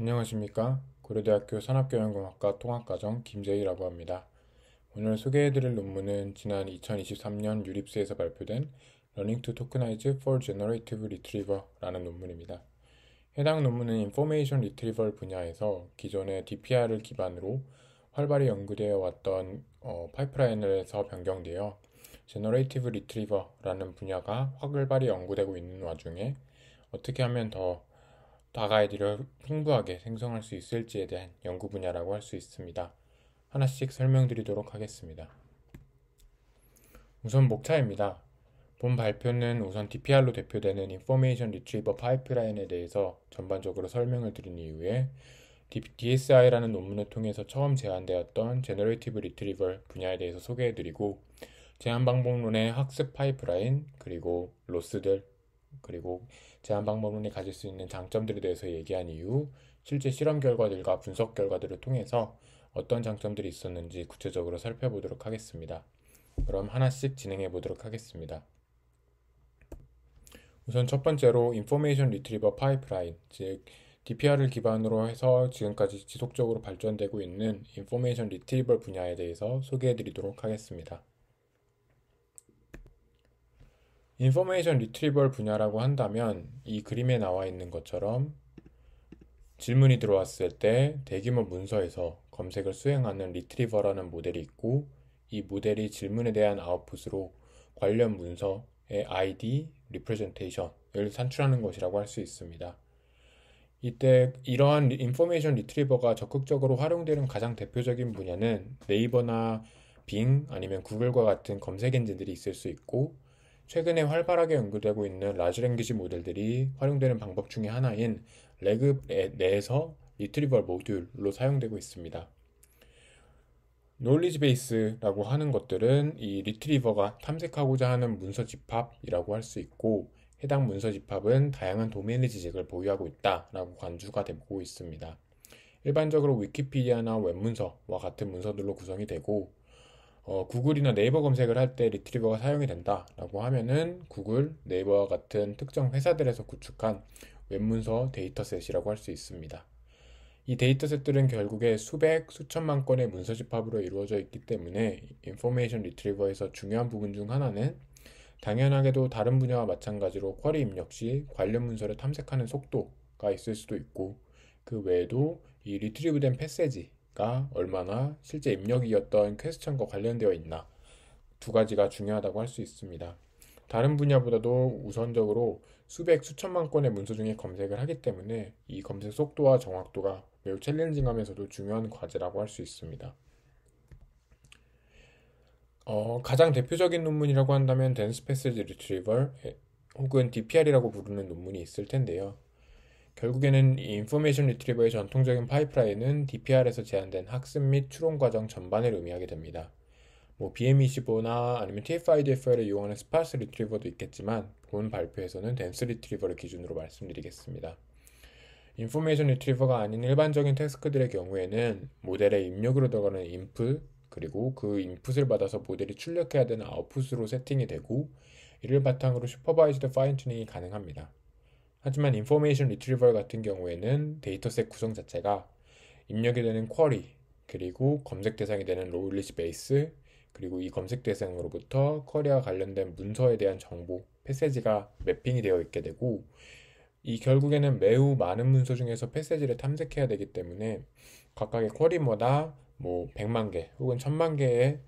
안녕하십니까. 고려대학교 산업경영공학과 통합과정 김재희라고 합니다. 오늘 소개해드릴 논문은 지난 2023년 유립스에서 발표된 Learning to Tokenize for Generative Retriever라는 논문입니다. 해당 논문은 인포메이션 리트리버 분야에서 기존의 DPR을 기반으로 활발히 연구되어 왔던 어, 파이프라인에서 변경되어 Generative r e t r i e v e r 라는 분야가 활발히 연구되고 있는 와중에 어떻게 하면 더 바가이디를 풍부하게 생성할 수 있을지에 대한 연구 분야라고 할 수 있습니다. 하나씩 설명드리도록 하겠습니다. 우선 목차입니다. 본 발표는 우선 DPR로 대표되는 Information r t e r i e v 션리 p i p e l i n e 에 대해서 전반적으로 설명을 드린 이후에 DSI라는 논문을 통해서 처음 제안되었던 Generative r e t r i e v 리버 분야에 대해서 소개해드리고 제한 방법론의 학습 파이프라인 그리고 로스들 그리고 제한방법론이 가질 수 있는 장점들에 대해서 얘기한 이후 실제 실험 결과들과 분석 결과들을 통해서 어떤 장점들이 있었는지 구체적으로 살펴보도록 하겠습니다. 그럼 하나씩 진행해 보도록 하겠습니다. 우선 첫 번째로 인포메이션 리트리버 파이프라인, 즉 DPR을 기반으로 해서 지금까지 지속적으로 발전되고 있는 인포메이션 리트리버 분야에 대해서 소개해 드리도록 하겠습니다. 인포메이션 리트리벌 분야라고 한다면 이 그림에 나와 있는 것처럼 질문이 들어왔을 때 대규모 문서에서 검색을 수행하는 리트리버라는 모델이 있고 이 모델이 질문에 대한 아웃풋으로 관련 문서의 ID, 리프레젠테이션을 산출하는 것이라고 할 수 있습니다. 이때 이러한 인포메이션 리트리버가 적극적으로 활용되는 가장 대표적인 분야는 네이버나 빙 아니면 구글과 같은 검색 엔진들이 있을 수 있고 최근에 활발하게 연구되고 있는 라지 랭귀지 모델들이 활용되는 방법 중의 하나인 레그 내에서 리트리벌 모듈로 사용되고 있습니다. 논리지 베이스라고 하는 것들은 이 리트리버가 탐색하고자 하는 문서 집합이라고 할 수 있고 해당 문서 집합은 다양한 도메인의 지식을 보유하고 있다라고 관주가 되고 있습니다. 일반적으로 위키피디아나 웹문서와 같은 문서들로 구성이 되고 어, 구글이나 네이버 검색을 할 때 리트리버가 사용이 된다라고 하면은 구글, 네이버와 같은 특정 회사들에서 구축한 웹문서 데이터셋이라고 할 수 있습니다. 이 데이터셋들은 결국에 수백, 수천만 건의 문서 집합으로 이루어져 있기 때문에 인포메이션 리트리버에서 중요한 부분 중 하나는 당연하게도 다른 분야와 마찬가지로 쿼리 입력 시 관련 문서를 탐색하는 속도가 있을 수도 있고 그 외에도 이 리트리브된 패세지, 가 얼마나 실제 입력이었던 퀘스천과 관련되어 있나 두 가지가 중요하다고 할 수 있습니다. 다른 분야보다도 우선적으로 수백 수천만 건의 문서 중에 검색을 하기 때문에 이 검색 속도와 정확도가 매우 챌린징하면서도 중요한 과제라고 할 수 있습니다. 어, 가장 대표적인 논문이라고 한다면 댄스 패스지 리트리벌 혹은 DPR이라고 부르는 논문이 있을 텐데요. 결국에는 이 인포메이션 리트리버의 전통적인 파이프라인은 DPR에서 제한된 학습 및 추론 과정 전반을 의미하게 됩니다. 뭐 BM25나 e 아니면 TF-IDFL을 이용하는 스파스 리트리버도 있겠지만 본 발표에서는 댄스 리트리버를 기준으로 말씀드리겠습니다. 인포메이션 리트리버가 아닌 일반적인 태스크들의 경우에는 모델의 입력으로 들어가는 인풋 그리고 그 인풋을 받아서 모델이 출력해야 되는 아웃풋으로 세팅이 되고 이를 바탕으로 슈퍼바이즈드 파인튜닝이 가능합니다. 하지만 인포메이션 리트리버 같은 경우에는 데이터셋 구성 자체가 입력이 되는 쿼리 그리고 검색 대상이 되는 로울리시 베이스 그리고 이 검색 대상으로부터 쿼리와 관련된 문서에 대한 정보 패세지가 매핑이 되어 있게 되고 이 결국에는 매우 많은 문서 중에서 패세지를 탐색해야 되기 때문에 각각의 쿼리마다 뭐 100만 개 혹은 1000만 개의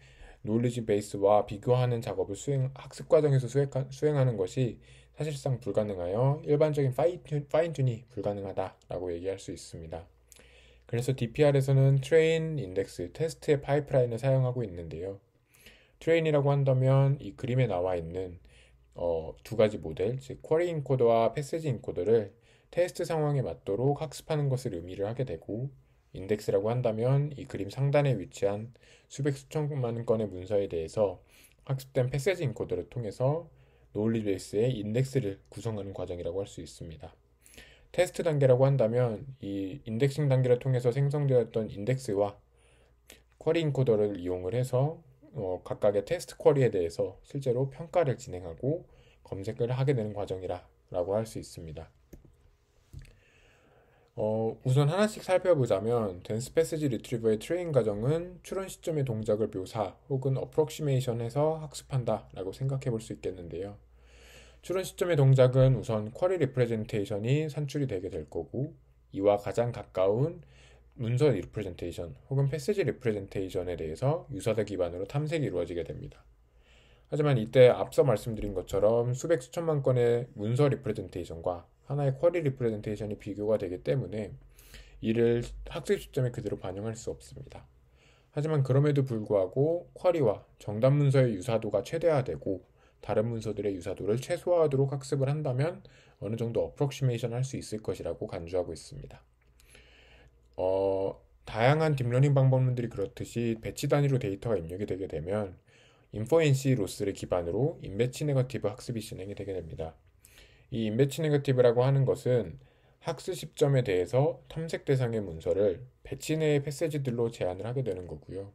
논리지 베이스와 비교하는 작업을 수행 학습 과정에서 수행하는 것이 사실상 불가능하여 일반적인 파인튠이 불가능하다라고 얘기할 수 있습니다. 그래서 DPR에서는 트레인 인덱스 테스트의 파이프라인을 사용하고 있는데요. 트레인이라고 한다면 이 그림에 나와 있는 어, 두 가지 모델, 즉 쿼리 인코더와 패세지 인코더를 테스트 상황에 맞도록 학습하는 것을 의미를 하게 되고 인덱스라고 한다면 이 그림 상단에 위치한 수백 수천만 건의 문서에 대해서 학습된 패세지 인코더를 통해서 논리 베이스의 인덱스를 구성하는 과정이라고 할 수 있습니다. 테스트 단계라고 한다면 이 인덱싱 단계를 통해서 생성되었던 인덱스와 쿼리 인코더를 이용을 해서 어, 각각의 테스트 쿼리에 대해서 실제로 평가를 진행하고 검색을 하게 되는 과정이라고 할 수 있습니다. 어, 우선 하나씩 살펴보자면 댄스 패스지 리트리버의 트레이닝 과정은 출원 시점의 동작을 묘사 혹은 어프록시메이션해서 학습한다 라고 생각해 볼 수 있겠는데요. 출원 시점의 동작은 우선 쿼리 리프레젠테이션이 산출이 되게 될 거고 이와 가장 가까운 문서 리프레젠테이션 혹은 패스지 리프레젠테이션에 대해서 유사대 기반으로 탐색이 이루어지게 됩니다. 하지만 이때 앞서 말씀드린 것처럼 수백 수천만 건의 문서 리프레젠테이션과 하나의 쿼리 리프레젠테이션이 비교가 되기 때문에 이를 학습 시점에 그대로 반영할 수 없습니다. 하지만 그럼에도 불구하고 쿼리와 정답 문서의 유사도가 최대화되고 다른 문서들의 유사도를 최소화하도록 학습을 한다면 어느 정도 어프록시메이션 할수 있을 것이라고 간주하고 있습니다. 어, 다양한 딥러닝 방법론들이 그렇듯이 배치 단위로 데이터가 입력이 되게 되면 인포엔시 로스를 기반으로 인배치 네거티브 학습이 진행이 되게 됩니다. 이 인배치 네거티브라고 하는 것은 학습 시점에 대해서 탐색 대상의 문서를 배치 내의 패세지들로 제한을 하게 되는 거고요.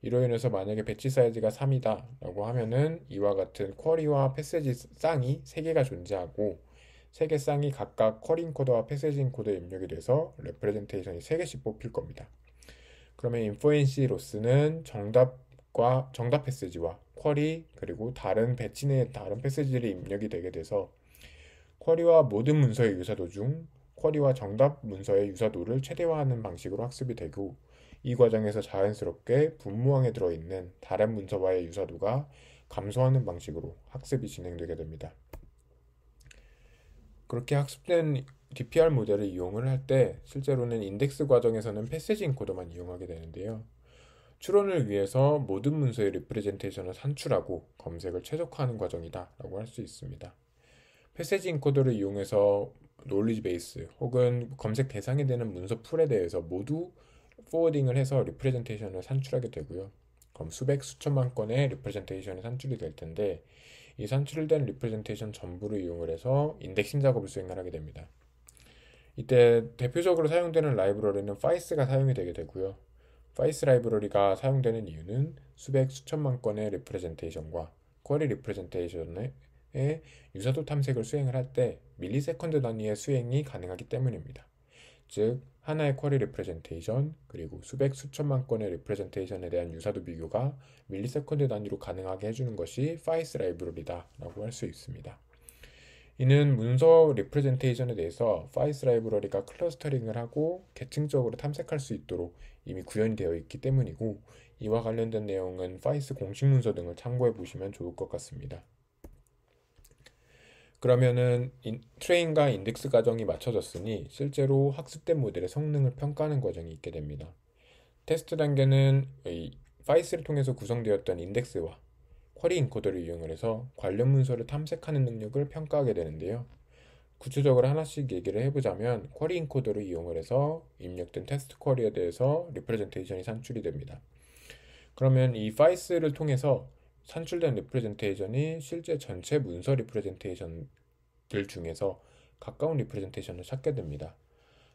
이로 인해서 만약에 배치 사이즈가 3이다 라고 하면은 이와 같은 쿼리와 패세지 쌍이 3개가 존재하고 3개 쌍이 각각 쿼리 인코더와 패세지 인코더에 입력이 돼서 레프레젠테이션이 3개씩 뽑힐 겁니다. 그러면 인포엔시 로스는 정답과 정답 패세지와 쿼리 그리고 다른 배치 내의 다른 패세지들이 입력이 되게 돼서 쿼리와 모든 문서의 유사도 중 쿼리와 정답 문서의 유사도를 최대화하는 방식으로 학습이 되고 이 과정에서 자연스럽게 분무항에 들어있는 다른 문서와의 유사도가 감소하는 방식으로 학습이 진행되게 됩니다. 그렇게 학습된 DPR 모델을 이용을 할 때 실제로는 인덱스 과정에서는 패세지 인코더만 이용하게 되는데요. 추론을 위해서 모든 문서의 리프레젠테이션을 산출하고 검색을 최적화하는 과정이다 라고 할 수 있습니다. 패세지인 코더를 이용해서 논리지 베이스 혹은 검색 대상이 되는 문서 풀에 대해서 모두 포워딩을 해서 리프레젠테이션을 산출하게 되고요. 그럼 수백 수천만 건의 리프레젠테이션이 산출이 될 텐데 이 산출된 리프레젠테이션 전부를 이용을 해서 인덱싱 작업을 수행을 하게 됩니다. 이때 대표적으로 사용되는 라이브러리는 파이스가 사용이 되게 되고요. 파이스 라이브러리가 사용되는 이유는 수백 수천만 건의 리프레젠테이션과 쿼리 리프레젠테이션의 유사도 탐색을 수행을 할때 밀리세컨드 단위의 수행이 가능하기 때문입니다. 즉 하나의 쿼리 레프레젠테이션 그리고 수백 수천만 건의 레프레젠테이션에 대한 유사도 비교가 밀리세컨드 단위로 가능하게 해주는 것이 파이스 라이브러리다라고 할 수 있습니다. 이는 문서 레프레젠테이션에 대해서 파이스 라이브러리가 클러스터링을 하고 계층적으로 탐색할 수 있도록 이미 구현 되어 있기 때문이고 이와 관련된 내용은 파이스 공식 문서 등을 참고해 보시면 좋을 것 같습니다. 그러면은 인, 트레인과 인덱스 과정이 맞춰졌으니 실제로 학습된 모델의 성능을 평가하는 과정이 있게 됩니다. 테스트 단계는 이 파이스를 통해서 구성되었던 인덱스와 쿼리 인코더를 이용을 해서 관련 문서를 탐색하는 능력을 평가하게 되는데요. 구체적으로 하나씩 얘기를 해보자면 쿼리 인코더를 이용을 해서 입력된 테스트 쿼리에 대해서 리프레젠테이션이 산출이 됩니다. 그러면 이 파이스를 통해서 산출된 리프레젠테이션이 실제 전체 문서 리프레젠테이션들 중에서 가까운 리프레젠테이션을 찾게 됩니다.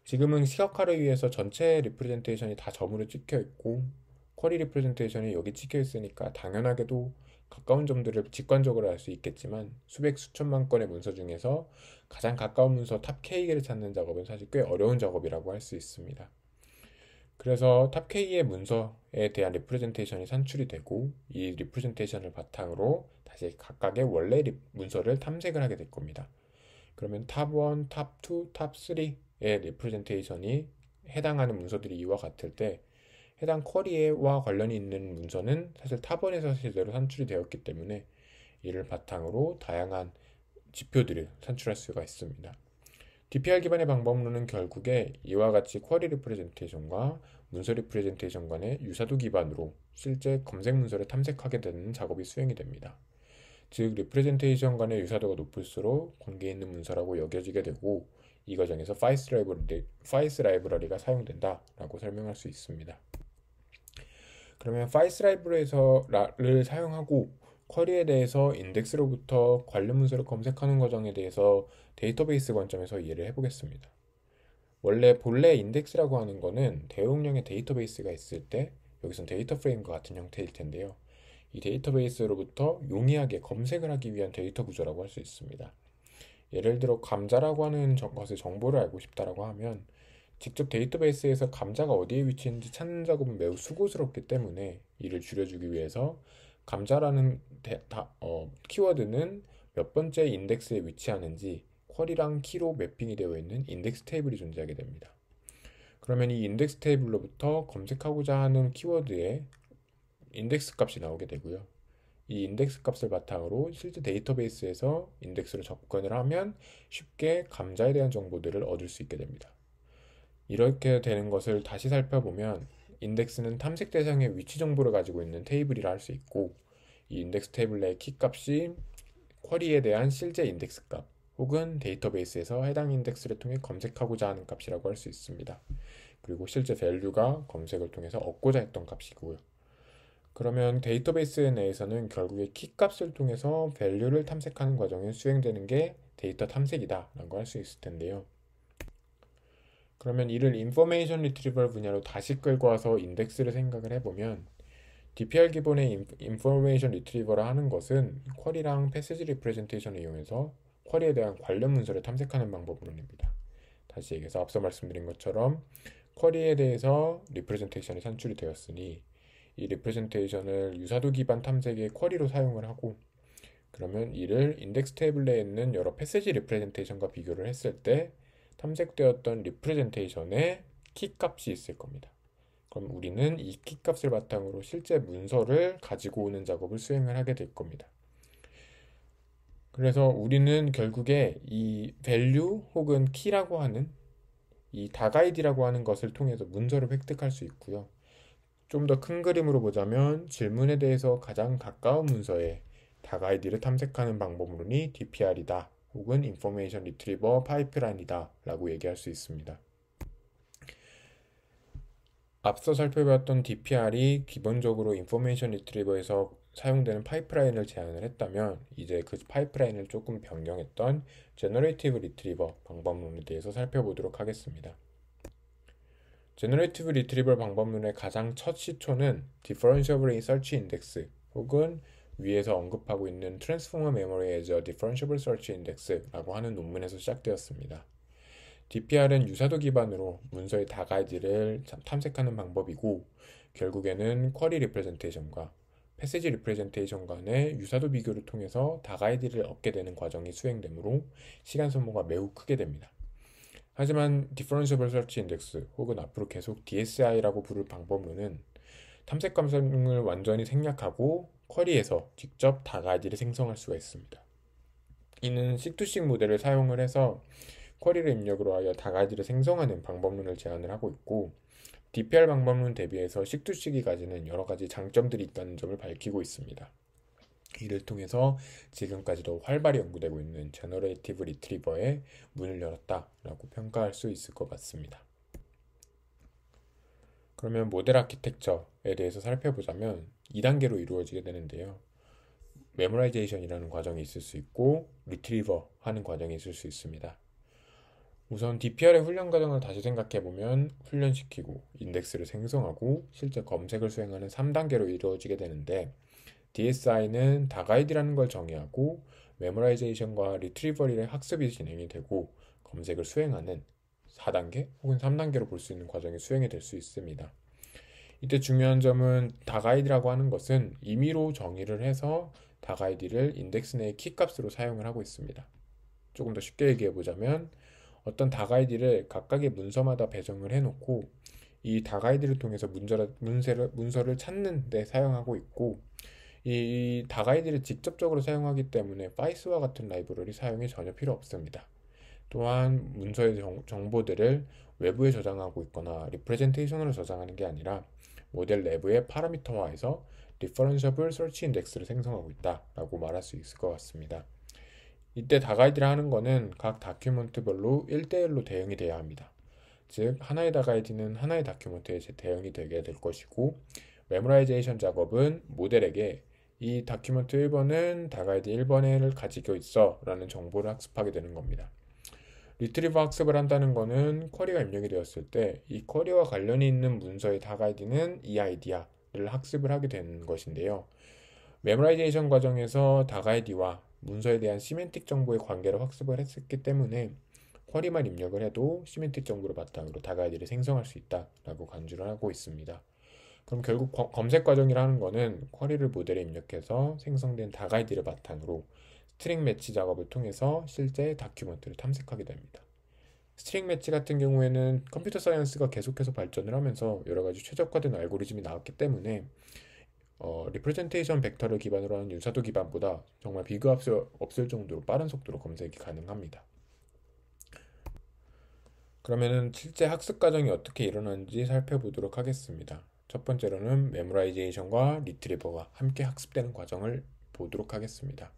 지금은 시각화를 위해서 전체 리프레젠테이션이 다 점으로 찍혀 있고 쿼리 리프레젠테이션이 여기 찍혀 있으니까 당연하게도 가까운 점들을 직관적으로 알 수 있겠지만 수백 수천만 건의 문서 중에서 가장 가까운 문서 탑 K를 찾는 작업은 사실 꽤 어려운 작업이라고 할 수 있습니다. 그래서 탑K의 문서에 대한 리프레젠테이션이 산출이 되고 이 리프레젠테이션을 바탕으로 다시 각각의 원래 문서를 탐색을 하게 될 겁니다. 그러면 탑1, 탑2, 탑3의 리프레젠테이션이 해당하는 문서들이 이와 같을 때 해당 쿼리와 관련이 있는 문서는 사실 탑원에서 실제로 산출이 되었기 때문에 이를 바탕으로 다양한 지표들을 산출할 수가 있습니다. DPR 기반의 방법론은 결국에 이와 같이 쿼리 리프레젠테이션과 문서 리프레젠테이션 간의 유사도 기반으로 실제 검색 문서를 탐색하게 되는 작업이 수행이 됩니다. 즉 리프레젠테이션 간의 유사도가 높을수록 관계 있는 문서라고 여겨지게 되고 이 과정에서 파이스 라이브러리, 파이스 라이브러리가 사용된다라고 설명할 수 있습니다. 그러면 파이스 라이브러리에서를 사용하고 쿼리에 대해서 인덱스로부터 관련 문서를 검색하는 과정에 대해서 데이터베이스 관점에서 이해를 해보겠습니다. 원래 본래 인덱스라고 하는 거는 대용량의 데이터베이스가 있을 때 여기선 데이터 프레임과 같은 형태일 텐데요. 이 데이터베이스로부터 용이하게 검색을 하기 위한 데이터 구조라고 할 수 있습니다. 예를 들어 감자라고 하는 것의 정보를 알고 싶다라고 하면 직접 데이터베이스에서 감자가 어디에 위치했는지 찾는 작업은 매우 수고스럽기 때문에 이를 줄여주기 위해서 감자라는 데, 다, 어, 키워드는 몇 번째 인덱스에 위치하는지 쿼리랑 키로 매핑이 되어 있는 인덱스 테이블이 존재하게 됩니다. 그러면 이 인덱스 테이블로부터 검색하고자 하는 키워드에 인덱스 값이 나오게 되고요. 이 인덱스 값을 바탕으로 실제 데이터베이스에서 인덱스를 접근을 하면 쉽게 감자에 대한 정보들을 얻을 수 있게 됩니다. 이렇게 되는 것을 다시 살펴보면 인덱스는 탐색 대상의 위치 정보를 가지고 있는 테이블이라 할 수 있고 이 인덱스 테이블 내 키값이 쿼리에 대한 실제 인덱스 값 혹은 데이터베이스에서 해당 인덱스를 통해 검색하고자 하는 값이라고 할 수 있습니다. 그리고 실제 밸류가 검색을 통해서 얻고자 했던 값이고요. 그러면 데이터베이스 내에서는 결국에 키 값을 통해서 밸류를 탐색하는 과정에 수행되는 게 데이터 탐색이다 라고 할 수 있을 텐데요. 그러면 이를 인포메이션 리트리벌 분야로 다시 끌고 와서 인덱스를 생각을 해보면 DPR 기본의 인포메이션 리트리버라 하는 것은 쿼리랑 패시지 리프레젠테이션을 이용해서 쿼리에 대한 관련 문서를 탐색하는 방법으로입니다. 다시 얘기해서 앞서 말씀드린 것처럼 쿼리에 대해서 리프레젠테이션이 산출이 되었으니 이 리프레젠테이션을 유사도 기반 탐색의 쿼리로 사용을 하고 그러면 이를 인덱스 테이블에 있는 여러 패세지 리프레젠테이션과 비교를 했을 때 탐색되었던 리프레젠테이션의키 값이 있을 겁니다. 그럼 우리는 이 키 값을 바탕으로 실제 문서를 가지고 오는 작업을 수행을 하게 될 겁니다. 그래서 우리는 결국에 이 value 혹은 k e y 라고 하는 이 다가이디라고 하는 것을 통해서 문서를 획득할 수 있고요. 좀 더 큰 그림으로 보자면 질문에 대해서 가장 가까운 문서에 다가이디를 탐색하는 방법론이 DPR이다 혹은 Information Retriever p i p e l i n e 이다 라고 얘기할 수 있습니다. 앞서 살펴봤던 DPR이 기본적으로 Information r e t r i e v e r 에서 사용되는 파이프라인을 제안을 했다면 이제 그 파이프라인을 조금 변경했던 제너레이티브 리트리버 방법론에 대해서 살펴보도록 하겠습니다. 제너레이티브 리트리버 방법론의 가장 첫 시초는 Differentiable Search Index 혹은 위에서 언급하고 있는 Transformer Memory as a Differentiable Search Index라고 하는 논문에서 시작되었습니다. DPR은 유사도 기반으로 문서의 다가지를 탐색하는 방법이고 결국에는 쿼리 리프레젠테이션과 패세지 리프레젠테이션 간의 유사도 비교를 통해서 다가이드를 얻게 되는 과정이 수행되므로 시간 소모가 매우 크게 됩니다. 하지만 디퍼런셔블 설치 인덱스 혹은 앞으로 계속 DSI라고 부를 방법론은 탐색 감성을 완전히 생략하고 쿼리에서 직접 다가이드를 생성할 수가 있습니다. 이는 식투식 모델을 사용을 해서 쿼리를 입력으로 하여 다가이드를 생성하는 방법론을 제안을 하고 있고 DPR 방법론 대비해서 식투 식이 가지는 여러 가지 장점들이 있다는 점을 밝히고 있습니다. 이를 통해서 지금까지도 활발히 연구되고 있는 제너레이티브 리트리버의 문을 열었다라고 평가할 수 있을 것 같습니다. 그러면 모델 아키텍처에 대해서 살펴보자면 2단계로 이루어지게 되는데요. 메모라이제이션이라는 과정이 있을 수 있고 리트리버 하는 과정이 있을 수 있습니다. 우선 DPR의 훈련 과정을 다시 생각해보면 훈련시키고 인덱스를 생성하고 실제 검색을 수행하는 3단계로 이루어지게 되는데 DSI는 다가이드라는 걸 정의하고 메모라이제이션과 리트리버리의 학습이 진행이 되고 검색을 수행하는 4단계 혹은 3단계로 볼 수 있는 과정이 수행이 될 수 있습니다. 이때 중요한 점은 다가이드라고 하는 것은 임의로 정의를 해서 다가이드를 인덱스 내의 키값으로 사용을 하고 있습니다. 조금 더 쉽게 얘기해 보자면 어떤 다가이드를 각각의 문서마다 배정을 해놓고 이 다가이드를 통해서 문제를, 문서를, 문서를 찾는 데 사용하고 있고 이 다가이드를 직접적으로 사용하기 때문에 파이스와 같은 라이브러리 사용이 전혀 필요 없습니다. 또한 문서의 정, 보들을 외부에 저장하고 있거나 리프레젠테이션으로 저장하는 게 아니라 모델 내부의 파라미터화해서 Referenceable 리퍼런셔블 설치 인덱스를 생성하고 있다라고 말할 수 있을 것 같습니다. 이때 다가이드를 하는 것은 각 다큐멘트별로 1대1로 대응이 돼야 합니다. 즉 하나의 다가이드는 하나의 다큐멘트에 대응이 되게 될 것이고 메모라이제이션 작업은 모델에게 이 다큐멘트 1번은 다가이드 1번을 가지고 있어 라는 정보를 학습하게 되는 겁니다. 리트리버 학습을 한다는 것은 쿼리가 입력이 되었을 때 이 쿼리와 관련이 있는 문서의 다가이드는 이 아이디어를 학습을 하게 되는 것인데요. 메모라이제이션 과정에서 다가이디와 문서에 대한 시멘틱 정보의 관계를 학습을 했었기 때문에 쿼리만 입력을 해도 시멘틱 정보를 바탕으로 다가이드를 생성할 수 있다라고 간주를 하고 있습니다. 그럼 결국 검색 과정이라는 거는 쿼리를 모델에 입력해서 생성된 다가이드를 바탕으로 스트링 매치 작업을 통해서 실제 다큐먼트를 탐색하게 됩니다. 스트링 매치 같은 경우에는 컴퓨터 사이언스가 계속해서 발전을 하면서 여러 가지 최적화된 알고리즘이 나왔기 때문에 어, 리프레젠테이션 벡터를 기반으로 하는 유사도 기반보다 정말 비교 없을, 없을 정도로 빠른 속도로 검색이 가능합니다. 그러면은 실제 학습 과정이 어떻게 일어나는지 살펴보도록 하겠습니다. 첫 번째로는 메모라이제이션과 리트리버가 함께 학습되는 과정을 보도록 하겠습니다.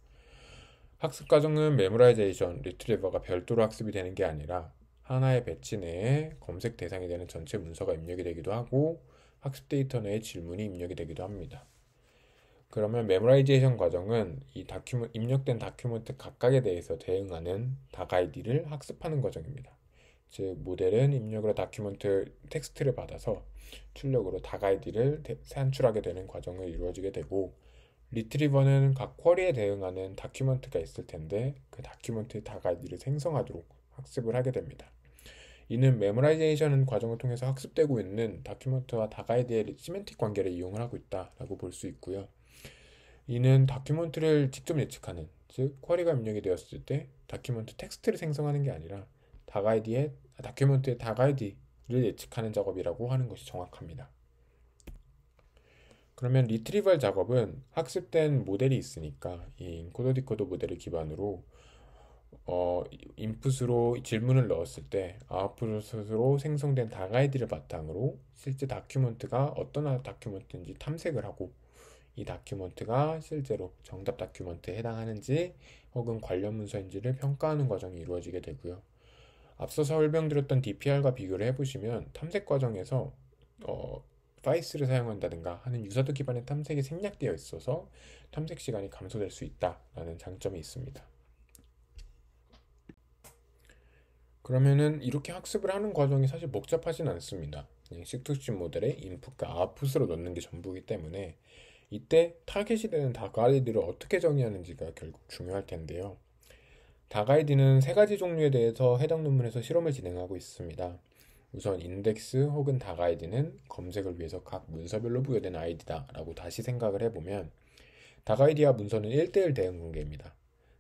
학습 과정은 메모라이제이션, 리트리버가 별도로 학습이 되는 게 아니라 하나의 배치 내에 검색 대상이 되는 전체 문서가 입력이 되기도 하고 학습 데이터 내에 질문이 입력이 되기도 합니다. 그러면 메모라이제이션 과정은 이 다큐멘, 입력된 다큐먼트 각각에 대해서 대응하는 다가이디를 학습하는 과정입니다. 즉 모델은 입력으로 다큐먼트 텍스트를 받아서 출력으로 다가이디를 산출하게 되는 과정을 이루어지게 되고 리트리버는 각 쿼리에 대응하는 다큐먼트가 있을 텐데 그다큐먼트의 다가이디를 생성하도록 학습을 하게 됩니다. 이는 메모라이제이션 과정을 통해서 학습되고 있는 다큐먼트와 다가이드의 시멘틱 관계를 이용을 하고 있다라고 볼 수 있고요. 이는 다큐먼트를 직접 예측하는 즉 쿼리가 입력이 되었을 때 다큐먼트 텍스트를 생성하는 게 아니라 다가이드의 아, 다큐먼트의 다가이드를 예측하는 작업이라고 하는 것이 정확합니다. 그러면 리트리벌 작업은 학습된 모델이 있으니까 이 인코더디코더 모델을 기반으로 어, 인풋으로 질문을 넣었을 때 아웃풋으로 생성된 다가이드를 바탕으로 실제 다큐먼트가 어떤 다큐먼트인지 탐색을 하고 이 다큐먼트가 실제로 정답 다큐먼트에 해당하는지 혹은 관련 문서인지를 평가하는 과정이 이루어지게 되고요. 앞서 설명드렸던 DPR과 비교를 해보시면 탐색 과정에서 어, 파이스를 사용한다든가 하는 유사도 기반의 탐색이 생략되어 있어서 탐색 시간이 감소될 수 있다라는 장점이 있습니다. 그러면은 이렇게 학습을 하는 과정이 사실 복잡하진 않습니다. 식투집 모델의 인풋과 아웃풋으로 넣는 게 전부이기 때문에 이때 타겟이 되는 다가이드를 어떻게 정의하는지가 결국 중요할 텐데요. 다가이드는 세 가지 종류에 대해서 해당 논문에서 실험을 진행하고 있습니다. 우선 인덱스 혹은 다가이드는 검색을 위해서 각 문서별로 부여된 아이디다라고 다시 생각을 해보면 다가이디와 문서는 1대1 대응 관계입니다.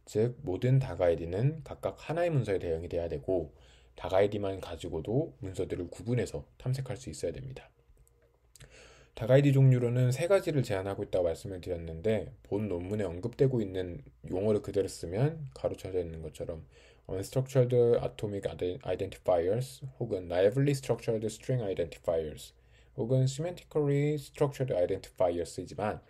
즉 모든 다가이디는 각각 하나의 문서에 대응이 돼야 되고 다가이디만 가지고도 문서들을 구분해서 탐색할 수 있어야 됩니다. 다가이디 종류로는 세 가지를 제한하고 있다고 말씀을 드렸는데 본 논문에 언급되고 있는 용어를 그대로 쓰면 가로쳐져 있는 것처럼 unstructured atomic identifiers 혹은 naively structured string identifiers 혹은 semantically structured identifiers이지만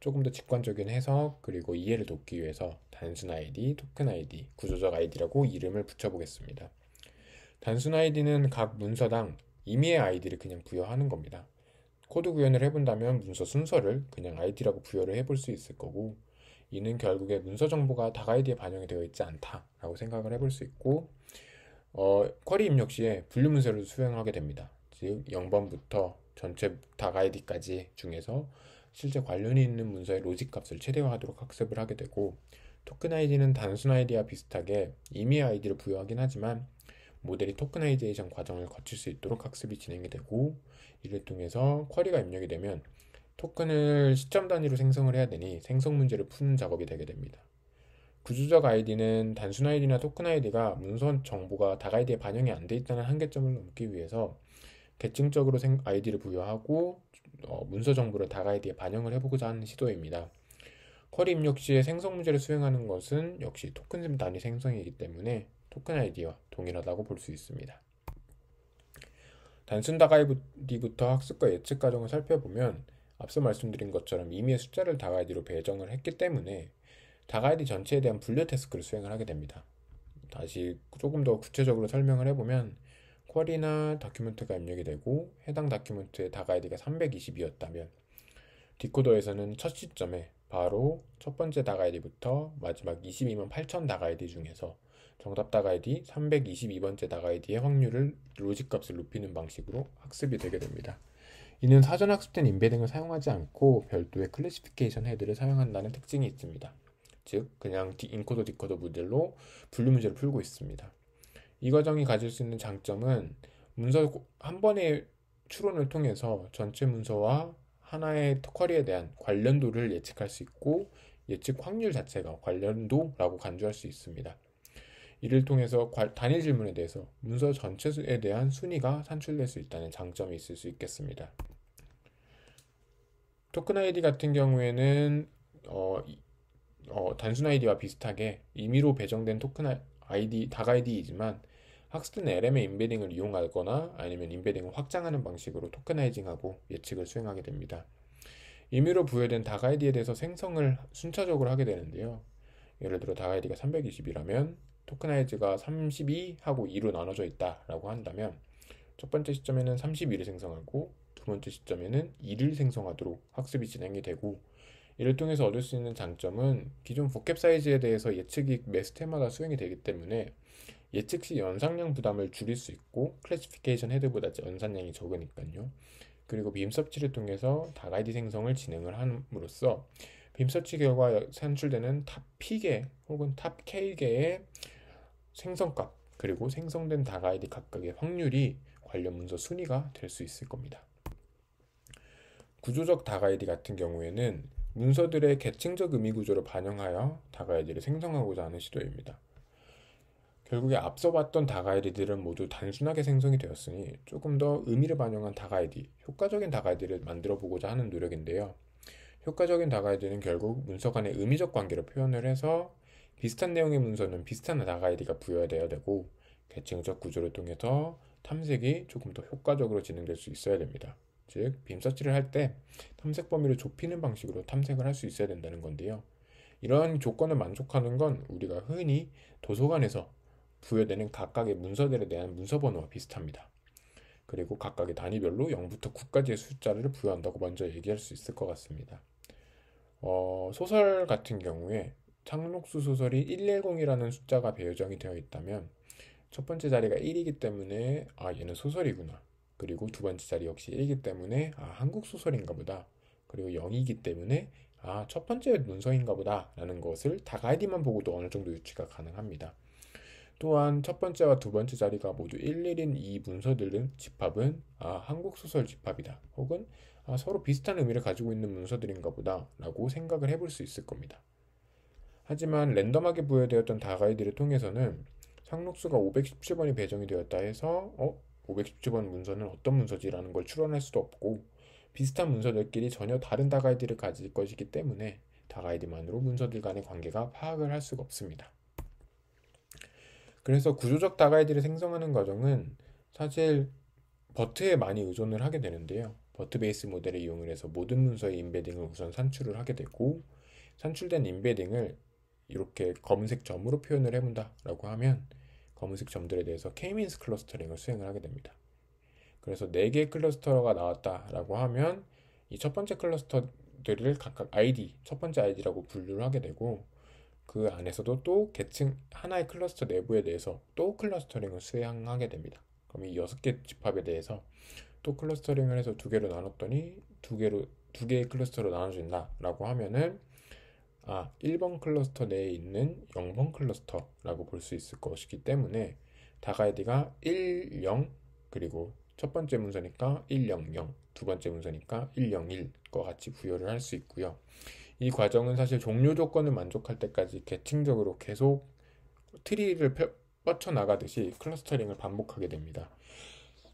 조금 더 직관적인 해석 그리고 이해를 돕기 위해서 단순 아이디, 토큰 아이디, 구조적 아이디라고 이름을 붙여보겠습니다. 단순 아이디는 각 문서당 임의의 아이디를 그냥 부여하는 겁니다. 코드 구현을 해본다면 문서 순서를 그냥 아이디라고 부여를 해볼 수 있을 거고 이는 결국에 문서 정보가 다 아이디에 반영이 되어 있지 않다라고 생각을 해볼 수 있고 어, 쿼리 입력 시에 분류 문서를 수행하게 됩니다. 즉 0번부터 전체 다 아이디까지 중에서 실제 관련이 있는 문서의 로직 값을 최대화하도록 학습을 하게 되고 토큰 아이디는 단순 아이디와 비슷하게 임의 아이디를 부여하긴 하지만 모델이 토큰아이데이션 과정을 거칠 수 있도록 학습이 진행이 되고 이를 통해서 쿼리가 입력이 되면 토큰을 시점 단위로 생성을 해야 되니 생성 문제를 푸는 작업이 되게 됩니다. 구조적 아이디는 단순 아이디나 토큰 아이디가 문서 정보가 다가이디에 반영이 안 돼 있다는 한계점을 넘기 위해서 계층적으로 아이디를 부여하고 어, 문서 정보를 다가이드에 반영을 해보고자 하는 시도입니다. 쿼리 입력 시에 생성 문제를 수행하는 것은 역시 토큰 단위 생성이기 때문에 토큰 아이디와 동일하다고 볼 수 있습니다. 단순 다가이드부터 학습과 예측 과정을 살펴보면 앞서 말씀드린 것처럼 임의의 숫자를 다가이드로 배정을 했기 때문에 다가이드 전체에 대한 분류 태스크를 수행을 하게 됩니다. 다시 조금 더 구체적으로 설명을 해보면 쿼리나 다큐멘트가 입력이 되고 해당 다큐멘트의 다가이드가 320이었다면 디코더에서는 첫 시점에 바로 첫 번째 다가이드부터 마지막 22만 8천 다가이드 중에서 정답 다가이드 322번째 다가이드의 확률을 로직 값을 높이는 방식으로 학습이 되게 됩니다. 이는 사전 학습된 인베딩을 사용하지 않고 별도의 클래시피케이션 헤드를 사용한다는 특징이 있습니다. 즉 그냥 디, 인코더 디코더 모델로 분류 문제를 풀고 있습니다. 이 과정이 가질 수 있는 장점은 문서 한 번의 추론을 통해서 전체 문서와 하나의 쿼리에 대한 관련도를 예측할 수 있고 예측 확률 자체가 관련도라고 간주할 수 있습니다. 이를 통해서 단일 질문에 대해서 문서 전체에 대한 순위가 산출될 수 있다는 장점이 있을 수 있겠습니다. 토큰 아이디 같은 경우에는 어, 어, 단순 아이디와 비슷하게 임의로 배정된 토큰 아이디, 다가이디이지만 학습된 LM의 인베딩을 이용하거나 아니면 인베딩을 확장하는 방식으로 토크나이징하고 예측을 수행하게 됩니다. 임의로 부여된 다가이드에 대해서 생성을 순차적으로 하게 되는데요. 예를 들어 다가이드가 320이라면 토크나이즈가 32하고 2로 나눠져 있다라고 한다면 첫 번째 시점에는 32를 생성하고 두 번째 시점에는 2를 생성하도록 학습이 진행이 되고 이를 통해서 얻을 수 있는 장점은 기존 복캡 사이즈에 대해서 예측이 매 스텝마다 수행이 되기 때문에 예측 시 연상량 부담을 줄일 수 있고 클래시피케이션 헤드보다 연산량이 적으니까요. 그리고 빔서치를 통해서 다가이드 생성을 진행을 함으로써 빔서치 결과 산출되는 탑 P개 혹은 탑 K개의 생성값 그리고 생성된 다가이드 각각의 확률이 관련 문서 순위가 될 수 있을 겁니다. 구조적 다가이드 같은 경우에는 문서들의 계층적 의미 구조를 반영하여 다가이드를 생성하고자 하는 시도입니다. 결국에 앞서 봤던 다가이드들은 모두 단순하게 생성이 되었으니 조금 더 의미를 반영한 다가이디, 효과적인 다가이디를 만들어 보고자 하는 노력인데요. 효과적인 다가이드는 결국 문서 간의 의미적 관계를 표현을 해서 비슷한 내용의 문서는 비슷한 다가이디가 부여되어야 되고 계층적 구조를 통해서 탐색이 조금 더 효과적으로 진행될 수 있어야 됩니다. 즉, 빔서치를 할 때 탐색 범위를 좁히는 방식으로 탐색을 할 수 있어야 된다는 건데요. 이러한 조건을 만족하는 건 우리가 흔히 도서관에서 부여되는 각각의 문서들에 대한 문서 번호와 비슷합니다. 그리고 각각의 단위별로 0부터 9까지의 숫자를 부여한다고 먼저 얘기할 수 있을 것 같습니다. 어, 소설 같은 경우에 창록수 소설이 110이라는 숫자가 배정이 되어 있다면 첫 번째 자리가 1이기 때문에 아 얘는 소설이구나 그리고 두 번째 자리 역시 1이기 때문에 아 한국 소설인가 보다 그리고 0이기 때문에 아 첫 번째 문서인가 보다 라는 것을 다가이드만 보고도 어느 정도 유추가 가능합니다. 또한 첫 번째와 두 번째 자리가 모두 일일인 이 문서들은 집합은 아, 한국 소설 집합이다. 혹은 아, 서로 비슷한 의미를 가지고 있는 문서들인가 보다라고 생각을 해볼 수 있을 겁니다. 하지만 랜덤하게 부여되었던 다가이드를 통해서는 상록수가 517번이 배정이 되었다 해서 어? 517번 문서는 어떤 문서지라는 걸 추론할 수도 없고 비슷한 문서들끼리 전혀 다른 다가이드를 가질 것이기 때문에 다가이드만으로 문서들 간의 관계가 파악을 할 수가 없습니다. 그래서 구조적 다가이드를 생성하는 과정은 사실 버트에 많이 의존을 하게 되는데요. 버트 베이스 모델을 이용을 해서 모든 문서의 인베딩을 우선 산출을 하게 되고 산출된 인베딩을 이렇게 검은색 점으로 표현을 해본다라고 하면 검은색 점들에 대해서 케이민스 클러스터링을 수행을 하게 됩니다. 그래서 4개의 클러스터가 나왔다라고 하면 이 첫 번째 클러스터들을 각각 아이디, 첫 번째 아이디라고 분류를 하게 되고 그 안에서도 또 계층 하나의 클러스터 내부에 대해서 또 클러스터링을 수행하게 됩니다. 그럼 이 여섯 개 집합에 대해서 또 클러스터링을 해서 두 개로 나눴더니 두 개로 두 개의 클러스터로 나눠준다라고 하면은 아 1번 클러스터 내에 있는 0번 클러스터라고 볼 수 있을 것이기 때문에 다가이디가 1, 0 그리고 첫 번째 문서니까 100, 두 번째 문서니까 101과 같이 부여를 할 수 있고요. 이 과정은 사실 종료 조건을 만족할 때까지 계층적으로 계속 트리를 뻗쳐 나가듯이 클러스터링을 반복하게 됩니다.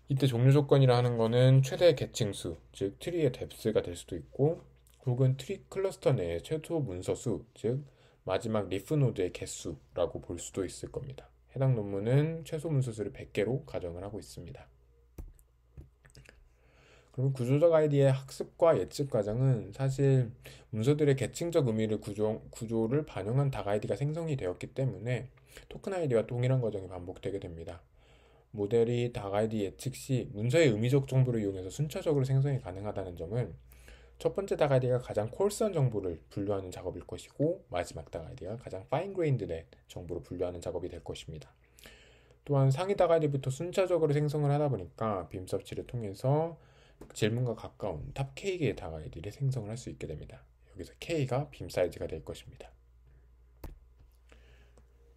이때 종료 조건이라 하는 거는 최대 계층 수, 즉 트리의 뎁스가 될 수도 있고 혹은 트리 클러스터 내의 최초 문서 수, 즉 마지막 리프 노드의 개수라고 볼 수도 있을 겁니다. 해당 논문은 최소 문서 수를 100개로 가정을 하고 있습니다. 그럼 구조적 아이디의 학습과 예측 과정은 사실 문서들의 계층적 의미를 구조, 구조를 반영한 다가이디가 생성이 되었기 때문에 토큰 아이디와 동일한 과정이 반복되게 됩니다. 모델이 다가이디 예측 시 문서의 의미적 정보를 이용해서 순차적으로 생성이 가능하다는 점은 첫 번째 다가이디가 가장 콜스한 정보를 분류하는 작업일 것이고 마지막 다가이디가 가장 파인그레인드의정보를 분류하는 작업이 될 것입니다. 또한 상위 다가이디부터 순차적으로 생성을 하다 보니까 빔 서치를 통해서 질문과 가까운 탑 K에 다가갈 디를 생성을 할 수 있게 됩니다. 여기서 K가 빔 사이즈가 될 것입니다.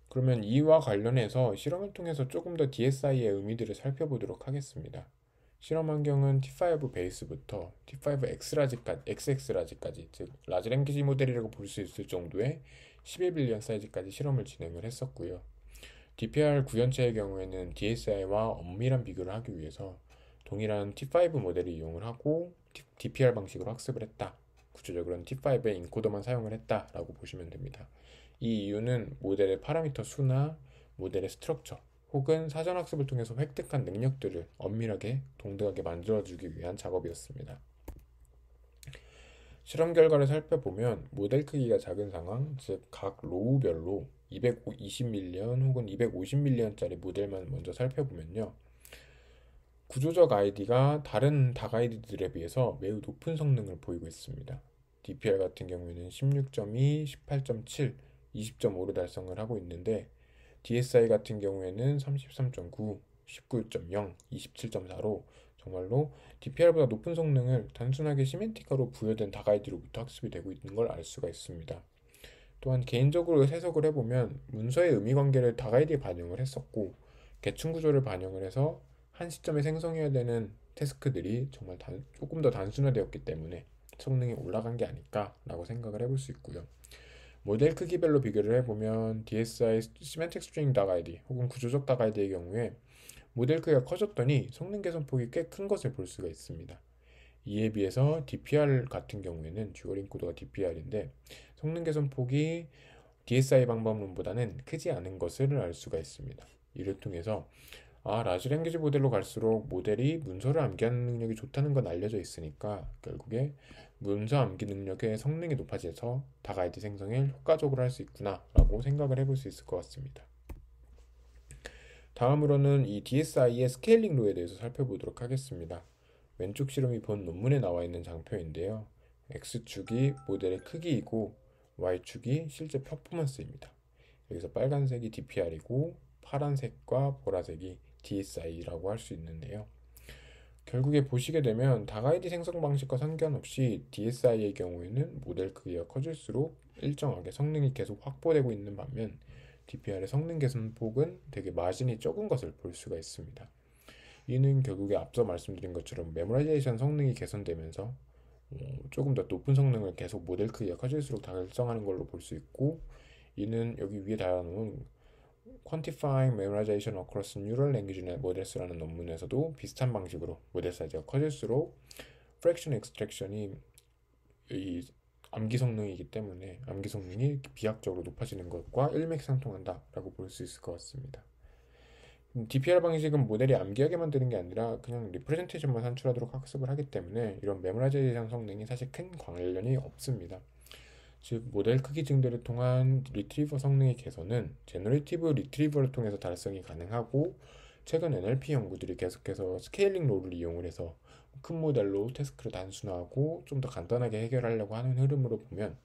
그러면 이와 관련해서 실험을 통해서 조금 더 DSI의 의미들을 살펴보도록 하겠습니다. 실험 환경은 T5 베이스부터 T5 X라지까지, XX라지까지, 즉 라지 랭귀지 모델이라고 볼 수 있을 정도의 11빌리언 사이즈까지 실험을 진행을 했었고요. DPR 구현체의 경우에는 DSI와 엄밀한 비교를 하기 위해서 동일한 T5 모델을 이용을 하고 DPR 방식으로 학습을 했다. 구체적으로는 T5의 인코더만 사용을 했다라고 보시면 됩니다. 이 이유는 모델의 파라미터 수나 모델의 스트럭처 혹은 사전 학습을 통해서 획득한 능력들을 엄밀하게 동등하게 만들어주기 위한 작업이었습니다. 실험 결과를 살펴보면 모델 크기가 작은 상황, 즉 각 로우별로 220밀리언 혹은 250밀리언짜리 모델만 먼저 살펴보면요. 구조적 아이디가 다른 닭이 d 들에 비해서 매우 높은 성능을 보이고 있습니다. DPR 같은 경우에는 16.2, 18.7, 20.5로 달성을 하고 있는데 DSI 같은 경우에는 33.9, 19.0, 27.4로 정말로 DPR보다 높은 성능을 단순하게 시멘티카로 부여된 다가이드로부터 학습이 되고 있는 걸 알 수가 있습니다. 또한 개인적으로 해석을 해보면 문서의 의미 관계를 다가이드에 반영을 했었고 계층 구조를 반영을 해서 한 시점에 생성해야 되는 태스크들이 정말 단, 조금 더 단순화되었기 때문에 성능이 올라간 게 아닐까라고 생각을 해볼 수 있고요. 모델 크기별로 비교를 해보면 DSI 시멘틱 스트링 다가이디 혹은 구조적 다가이디의 경우에 모델 크기가 커졌더니 성능 개선 폭이 꽤 큰 것을 볼 수가 있습니다. 이에 비해서 DPR 같은 경우에는 듀얼 인코더가 DPR인데 성능 개선 폭이 DSI 방법론보다는 크지 않은 것을 알 수가 있습니다. 이를 통해서 아, 라지 랭귀지 모델로 갈수록 모델이 문서를 암기하는 능력이 좋다는 건 알려져 있으니까 결국에 문서 암기 능력의 성능이 높아져서 다가이드 생성을 효과적으로 할 수 있구나라고 생각을 해볼 수 있을 것 같습니다. 다음으로는 이 DSI의 스케일링로에 대해서 살펴보도록 하겠습니다. 왼쪽 실험이 본 논문에 나와 있는 장표인데요. X축이 모델의 크기이고 Y축이 실제 퍼포먼스입니다. 여기서 빨간색이 DPR이고 파란색과 보라색이 DSI라고 할 수 있는데요. 결국에 보시게 되면 다가이드 생성 방식과 상관없이 DSI의 경우에는 모델 크기가 커질수록 일정하게 성능이 계속 확보되고 있는 반면 DPR의 성능 개선 폭은 되게 마진이 적은 것을 볼 수가 있습니다. 이는 결국에 앞서 말씀드린 것처럼 메모라이제이션 성능이 개선되면서 어, 조금 더 높은 성능을 계속 모델 크기가 커질수록 달성하는 걸로 볼 수 있고 이는 여기 위에 달아놓은 Quantifying Memorization Across Neural Language Model S라는 논문에서도 비슷한 방식으로 모델 사이즈가 커질수록 Fraction Extraction이 이 암기 성능이기 때문에 암기 성능이 비약적으로 높아지는 것과 일맥상통한다라고 볼 수 있을 것 같습니다. 음, DPR 방식은 모델이 암기하게 만드는 게 아니라 그냥 리프레젠테이션만 산출하도록 학습을 하기 때문에 이런 메모라이제이션 성능이 사실 큰 관련이 없습니다. 즉 모델 크기 증대를 통한 리트리버 성능의 개선은 제너레이티브 리트리버를 통해서 달성이 가능하고 최근 NLP 연구들이 계속해서 스케일링 롤을 이용을 해서 큰 모델로 태스크를 단순화하고 좀 더 간단하게 해결하려고 하는 흐름으로 보면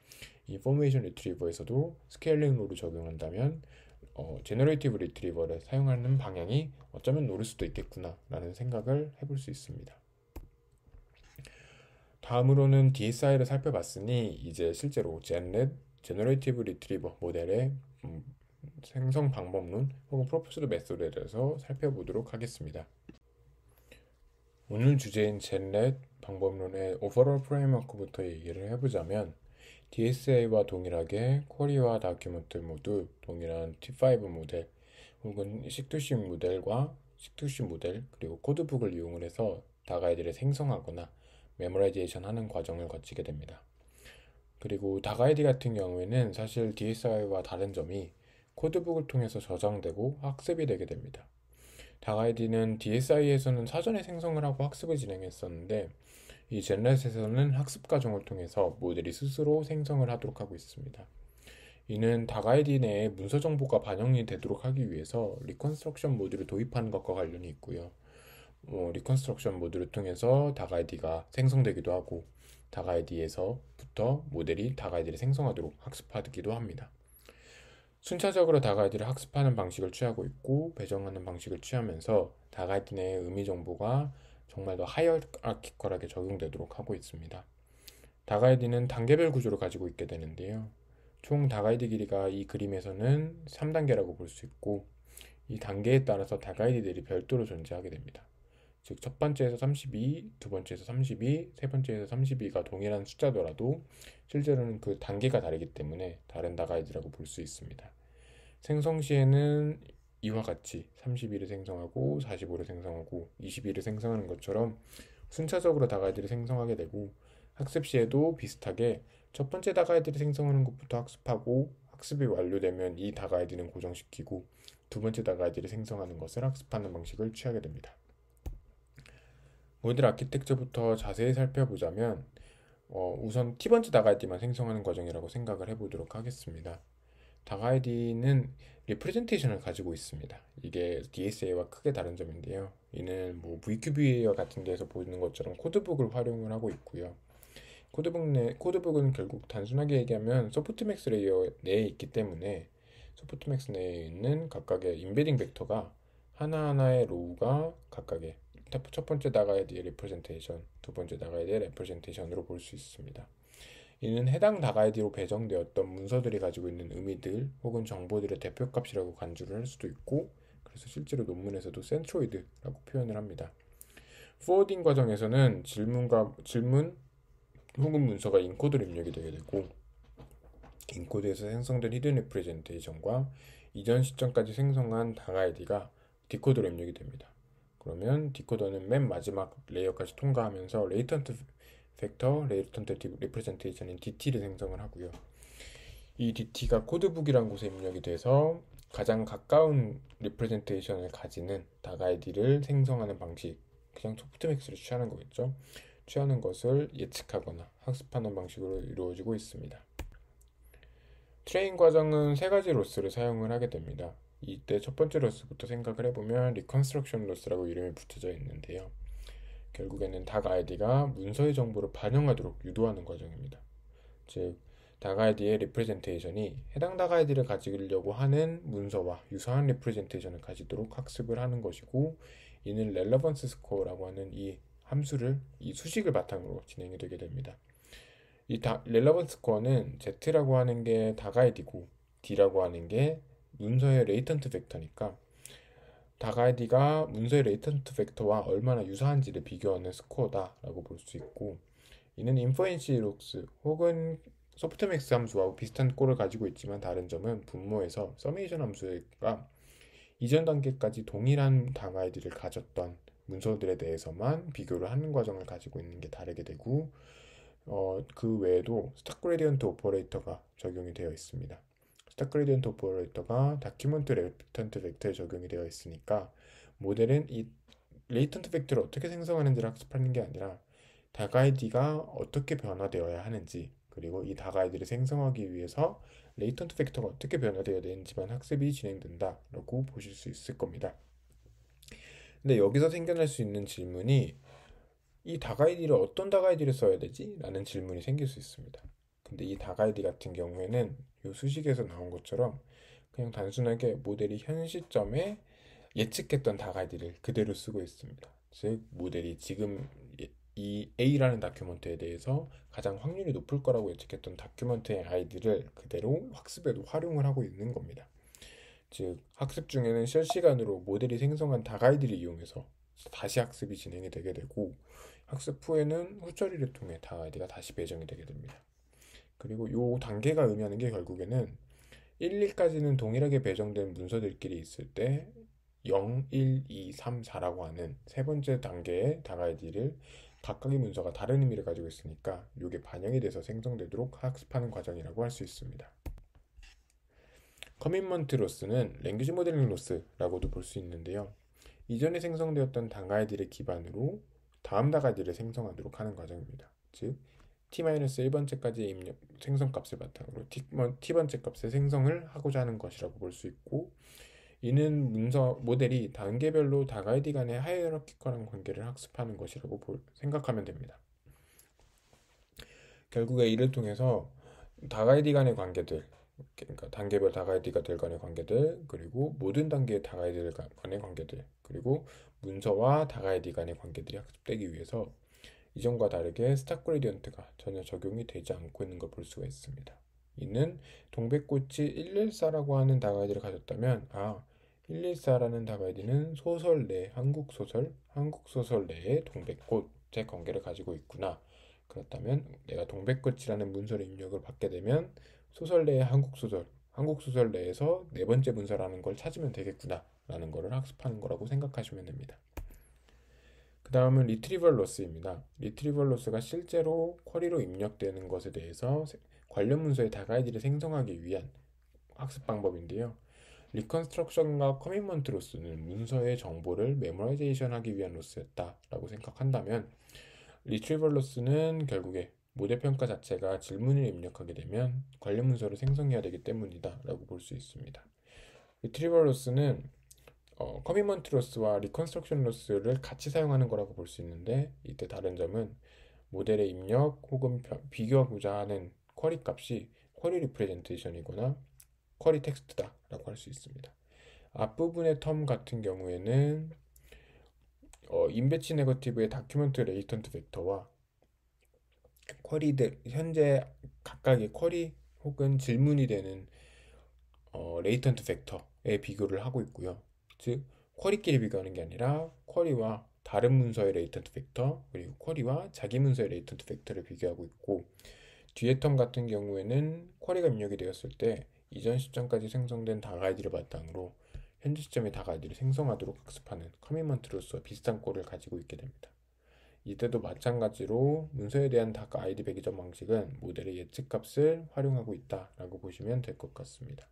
이 포메이션 리트리버에서도 스케일링 롤을 적용한다면 어, 제너레이티브 리트리버를 사용하는 방향이 어쩌면 노를 수도 있겠구나라는 생각을 해볼 수 있습니다. 다음으로는 DSI를 살펴봤으니 이제 실제로 젠렛, e r e t r i e v 리버 모델의 음, 생성 방법론 혹은 프로포스드 메소드에 대해서 살펴보도록 하겠습니다. 오늘 주제인 젠렛 방법론의 오버롤 프레임워크부터 얘기를 해보자면 DSA와 동일하게 쿼리와 다큐먼트 모두 동일한 T5 모델 혹은 C2C 모델과 C2C 모델 그리고 코드북을 이용 해서 다가이드를 생성하거나 메모라이제이션 하는 과정을 거치게 됩니다. 그리고 다가이디 같은 경우에는 사실 DSI와 다른 점이 코드북을 통해서 저장되고 학습이 되게 됩니다. 다가이디는 DSI에서는 사전에 생성을 하고 학습을 진행했었는데 이 젠렛에서는 학습 과정을 통해서 모델이 스스로 생성을 하도록 하고 있습니다. 이는 다가이디 내에 문서 정보가 반영이 되도록 하기 위해서 리컨스트럭션 모듈을 도입하는 것과 관련이 있고요. 뭐 리컨스트럭션 모드를 통해서 다가이디가 생성되기도 하고 다가이디에서부터 모델이 다가이디를 생성하도록 학습하기도 합니다. 순차적으로 다가이디를 학습하는 방식을 취하고 있고 배정하는 방식을 취하면서 다가이디 내의 의미 정보가 정말 더 하이어라키컬하게 적용되도록 하고 있습니다. 다가이디는 단계별 구조를 가지고 있게 되는데요. 총 다가이디 길이가 이 그림에서는 3단계라고 볼 수 있고 이 단계에 따라서 다가이디들이 별도로 존재하게 됩니다. 즉첫 번째에서 32, 두 번째에서 32, 세 번째에서 32가 동일한 숫자더라도 실제로는 그 단계가 다르기 때문에 다른 다가이드라고 볼 수 있습니다. 생성 시에는 이와 같이 3 1를 생성하고 45를 생성하고 2 1를 생성하는 것처럼 순차적으로 다가이드를 생성하게 되고 학습 시에도 비슷하게 첫 번째 다가이드를 생성하는 것부터 학습하고 학습이 완료되면 이 다가이드는 고정시키고 두 번째 다가이드를 생성하는 것을 학습하는 방식을 취하게 됩니다. 모델 아키텍처부터 자세히 살펴보자면 어, 우선 T번째 다가이디만 생성하는 과정이라고 생각을 해보도록 하겠습니다. 다가이디는 리프레젠테이션을 가지고 있습니다. 이게 DSA와 크게 다른 점인데요. 이는 뭐 VQB와 a 같은 데서 보이는 것처럼 코드북을 활용을 하고 있고요. 코드북 내, 코드북은 결국 단순하게 얘기하면 소프트맥스 레이어 내에 있기 때문에 소프트맥스 내에 있는 각각의 인베딩 벡터가 하나하나의 로우가 각각의 첫 번째 다가야의 리프레젠테이션, 두 번째 다가야의리프레젠테이션으로볼 수 있습니다. 이는 해당 다가이디로 배정되었던 문서들이 가지고 있는 의미들 혹은 정보들의 대표값이라고 간주를 할 수도 있고 그래서 실제로 논문에서도 센트로이드라고 표현을 합니다. 포워딩 과정에서는 질문과 질문 혹은 문서가 인코드로 입력이 되게 되고 인코드에서 생성된 히든 리프레젠테이션과 이전 시점까지 생성한 다가이디가 디코드로 입력이 됩니다. 그러면 디코더는 맨 마지막 레이어까지 통과하면서 레이턴트 벡터, 레이턴트 리프레젠테이션인 DT를 생성을 하고요. 이 DT가 코드북이라는 곳에 입력이 돼서 가장 가까운 리프레젠테이션을 가지는 다가이디를 생성하는 방식, 그냥 소프트맥스를 취하는 거겠죠. 취하는 것을 예측하거나 학습하는 방식으로 이루어지고 있습니다. 트레인 과정은 세 가지 로스를 사용을 하게 됩니다. 이때 첫 번째 로스부터 생각을 해보면 리컨스트럭션 로스라고 이름이 붙여져 있는데요. 결국에는 닭 아이디가 문서의 정보를 반영하도록 유도하는 과정입니다. 즉, 닭 아이디의 리프레젠테이션이 해당 닭 아이디를 가지려고 하는 문서와 유사한 리프레젠테이션을 가지도록 학습을 하는 것이고, 이는 렐러번스 스코어라고 하는 이 함수를 이 수식을 바탕으로 진행이 되게 됩니다. 이 다, 렐러번스 스코어는 Z라고 하는 게닭 아이디고 D라고 하는 게 문서의 레이턴트 벡터니까 다가이디가 문서의 레이턴트 벡터와 얼마나 유사한지를 비교하는 스코어다라고 볼 수 있고 이는 인퍼인시 룩스 혹은 소프트맥스 함수와 비슷한 꼴을 가지고 있지만 다른 점은 분모에서 서메이션 함수가 이전 단계까지 동일한 다가이디를 가졌던 문서들에 대해서만 비교를 하는 과정을 가지고 있는 게 다르게 되고 어, 그 외에도 스타크레디언트 오퍼레이터가 적용이 되어 있습니다. 스타크리든 도퍼레이터가 다큐먼트 레이턴트 벡터에 적용이 되어 있으니까 모델은 이 레이턴트 벡터를 어떻게 생성하는지를 학습하는 게 아니라 다가이디가 어떻게 변화되어야 하는지 그리고 이 다가이디를 생성하기 위해서 레이턴트 벡터가 어떻게 변화되어야 되는지만 학습이 진행된다라고 보실 수 있을 겁니다. 근데 여기서 생겨날 수 있는 질문이 이 다가이디를 어떤 다가이디를 써야 되지? 라는 질문이 생길 수 있습니다. 근데 이 다가이드 같은 경우에는 이 수식에서 나온 것처럼 그냥 단순하게 모델이 현 시점에 예측했던 다가이드를 그대로 쓰고 있습니다. 즉 모델이 지금 이 A라는 다큐먼트에 대해서 가장 확률이 높을 거라고 예측했던 다큐먼트의 아이디를 그대로 학습에도 활용을 하고 있는 겁니다. 즉 학습 중에는 실시간으로 모델이 생성한 다가이드를 이용해서 다시 학습이 진행이 되게 되고 학습 후에는 후처리를 통해 다가이드가 다시 배정이 되게 됩니다. 그리고 요 단계가 의미하는 게 결국에는 1, 2까지는 동일하게 배정된 문서들끼리 있을 때 0, 1, 2, 3, 4라고 하는 세 번째 단계의 다가이디를 각각의 문서가 다른 의미를 가지고 있으니까 이게 반영이 돼서 생성되도록 학습하는 과정이라고 할 수 있습니다. 커밋먼트 로스는 랭귀지 모델링 로스라고도 볼 수 있는데요. 이전에 생성되었던 단가이디를 기반으로 다음 단가이디를 생성하도록 하는 과정입니다. 즉, t-1번째까지의 입력 생성값을 바탕으로 뭐 t번째 값의 생성을 하고자 하는 것이라고 볼 수 있고 이는 문서 모델이 단계별로 다가이디 간의 하이어로키컬한 관계를 학습하는 것이라고 볼, 생각하면 됩니다. 결국에 이를 통해서 다가이디 간의 관계들 그러니까 단계별 다가이디가 될 간의 관계들 그리고 모든 단계의 다가이디 간의 관계들 그리고 문서와 다가이디 간의 관계들이 학습되기 위해서 이전과 다르게 스타 그레디언트가 전혀 적용이 되지 않고 있는 걸 볼 수가 있습니다. 이는 동백꽃이 114라고 하는 다가이드를 가졌다면 아 114라는 다가이드는 소설 내 한국 소설, 한국 소설 내의 동백꽃의 관계를 가지고 있구나. 그렇다면 내가 동백꽃이라는 문서를 입력을 받게 되면 소설 내의 한국 소설, 한국 소설 내에서 네 번째 문서라는 걸 찾으면 되겠구나라는 것을 학습하는 거라고 생각하시면 됩니다. 다음은 리트리벌 로스입니다. 리트리벌 로스가 실제로 쿼리로 입력되는 것에 대해서 관련 문서의 다가이드를 생성하기 위한 학습 방법인데요. 리컨스트럭션과 커밋먼트 로스는 문서의 정보를 메모라이제이션 하기 위한 로스였다라고 생각한다면 리트리벌 로스는 결국에 모델평가 자체가 질문을 입력하게 되면 관련 문서를 생성해야 되기 때문이다라고 볼 수 있습니다. 리트리벌 로스는 어, 커밋먼트 로스와 리컨스트럭션 로스를 같이 사용하는 거라고 볼 수 있는데 이때 다른 점은 모델의 입력 혹은 비교하고자 하는 쿼리 값이 쿼리 리프레젠테이션이거나 쿼리 텍스트다 라고 할 수 있습니다. 앞부분의 텀 같은 경우에는 어, 인베치 네거티브의 다큐먼트 레이턴트 벡터와 쿼리들 현재 각각의 쿼리 혹은 질문이 되는 어, 레이턴트 벡터에 비교를 하고 있고요. 즉 쿼리끼리 비교하는 게 아니라 쿼리와 다른 문서의 레이턴트 벡터 그리고 쿼리와 자기 문서의 레이턴트 벡터를 비교하고 있고 뒤에 텀 같은 경우에는 쿼리가 입력이 되었을 때 이전 시점까지 생성된 다가이드를 바탕으로 현재 시점의 다가이드를 생성하도록 학습하는 커밋먼트로서 비슷한 꼴을 가지고 있게 됩니다. 이때도 마찬가지로 문서에 대한 다가이드 배기점 방식은 모델의 예측값을 활용하고 있다라고 보시면 될 것 같습니다.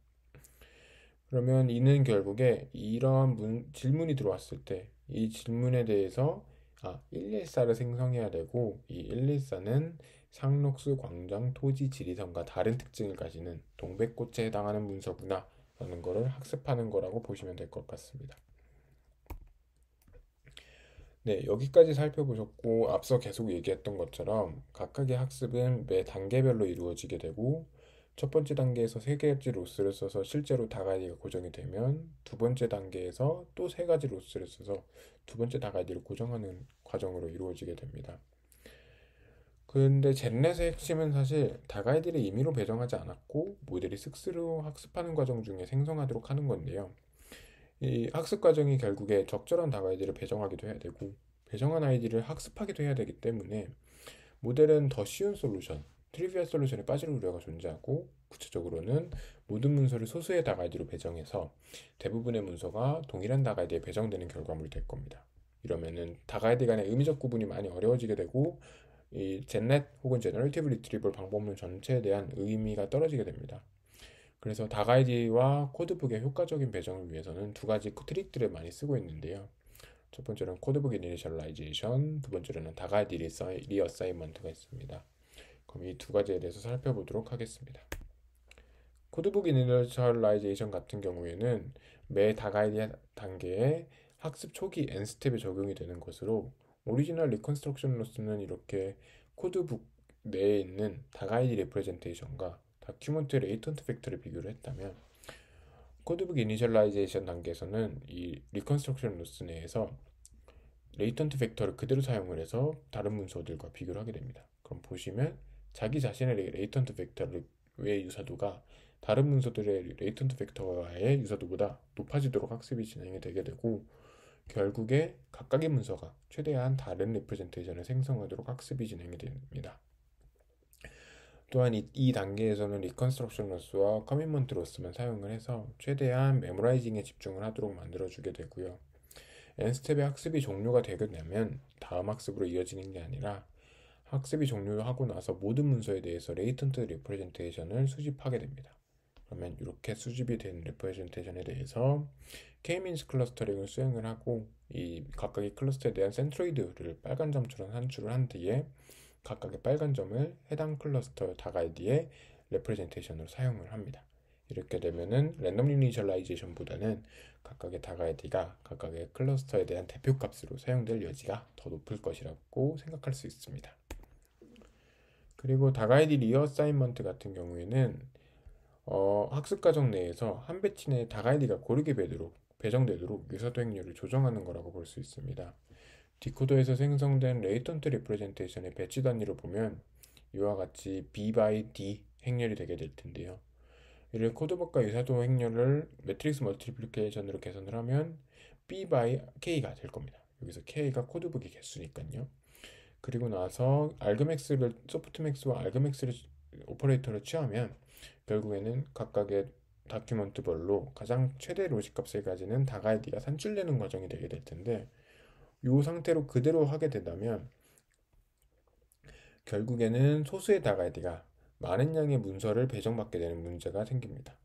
그러면 이는 결국에 이러한 문, 질문이 들어왔을 때 이 질문에 대해서 아, 114를 생성해야 되고 이 114는 상록수 광장 토지 지리선과 다른 특징을 가지는 동백꽃에 해당하는 문서구나 라는 거를 학습하는 거라고 보시면 될 것 같습니다. 네, 여기까지 살펴보셨고 앞서 계속 얘기했던 것처럼 각각의 학습은 매 단계별로 이루어지게 되고 첫 번째 단계에서 세 가지 로스를 써서 실제로 다가디가 고정이 되면 두 번째 단계에서 또 세 가지 로스를 써서 두 번째 다가디를 고정하는 과정으로 이루어지게 됩니다. 그런데 젠넷의 핵심은 사실 다가이디를 임의로 배정하지 않았고 모델이 스스로 학습하는 과정 중에 생성하도록 하는 건데요. 이 학습 과정이 결국에 적절한 다가이디를 배정하기도 해야 되고 배정한 아이디를 학습하기도 해야 되기 때문에 모델은 더 쉬운 솔루션, 트리비아 솔루션에 빠지는 우려가 존재하고 구체적으로는 모든 문서를 소수의 다가이드로 배정해서 대부분의 문서가 동일한 다가이드에 배정되는 결과물이 될 겁니다. 이러면은 다가이드 간의 의미적 구분이 많이 어려워지게 되고 이 젠넷 혹은 제너럴티브 리트리블 방법론 전체에 대한 의미가 떨어지게 됩니다. 그래서 다가이드와 코드북의 효과적인 배정을 위해서는 두 가지 트릭들을 많이 쓰고 있는데요. 첫 번째는 코드북 이니셜라이제이션, 두 번째로는 다가이드 리어사이먼트가 있습니다. 그럼 이 두 가지에 대해서 살펴보도록 하겠습니다. 코드북 이니셜라이제이션 같은 경우에는 매 다가이드 단계에 학습 초기 n 스텝에 적용이 되는 것으로 오리지널 리컨스트럭션으로서는 이렇게 코드북 내에 있는 다가이드 레프레젠테이션과 다큐먼트 레이턴트 팩터를 비교를 했다면 코드북 이니셜라이제이션 단계에서는 이 리컨스트럭션 로스 내에서 레이턴트 팩터를 그대로 사용을 해서 다른 문서들과 비교를 하게 됩니다. 그럼 보시면 자기 자신의 레이턴트 벡터의 유사도가 다른 문서들의 레이턴트 벡터와의 유사도보다 높아지도록 학습이 진행이 되게 되고 결국에 각각의 문서가 최대한 다른 리프레젠테이션을 생성하도록 학습이 진행이 됩니다. 또한 이, 이 단계에서는 리컨스트럭션 로스와 커밋먼트 로스만 사용을 해서 최대한 메모라이징에 집중을 하도록 만들어주게 되고요. N스텝의 학습이 종료가 되게 되면 다음 학습으로 이어지는 게 아니라 학습이 종료하고 나서 모든 문서에 대해서 레이턴트 리프레젠테이션을 수집하게 됩니다. 그러면 이렇게 수집이 된 리프레젠테이션에 대해서 K-means 클러스터링을 수행을 하고 이 각각의 클러스터에 대한 센트로이드를 빨간 점처럼 산출을 한 뒤에 각각의 빨간 점을 해당 클러스터 다가이드에 레프레젠테이션으로 사용을 합니다. 이렇게 되면은 랜덤 이니셜라이제이션보다는 각각의 다가이드가 각각의 클러스터에 대한 대표값으로 사용될 여지가 더 높을 것이라고 생각할 수 있습니다. 그리고 다가이드 리어사인먼트 같은 경우에는 어, 학습 과정 내에서 한 배치 내에 다가이드가 고르게 배도록, 배정되도록 유사도 행률을 조정하는 거라고 볼 수 있습니다. 디코더에서 생성된 레이턴트 리프레젠테이션의 배치 단위로 보면 이와 같이 B by D 행렬이 되게 될 텐데요. 이를 코드법과 유사도 행렬을 매트릭스 멀티플리케이션으로 개선을 하면 B by K가 될 겁니다. 여기서 K가 코드북의 개수니까요. 그리고 나서 알그맥스를 소프트맥스와 알그맥스를 오퍼레이터를 취하면 결국에는 각각의 다큐먼트별로 가장 최대 로직 값에까지는 다가이디가 산출되는 과정이 되게 될 텐데 이 상태로 그대로 하게 된다면 결국에는 소수의 다가이디가 많은 양의 문서를 배정받게 되는 문제가 생깁니다.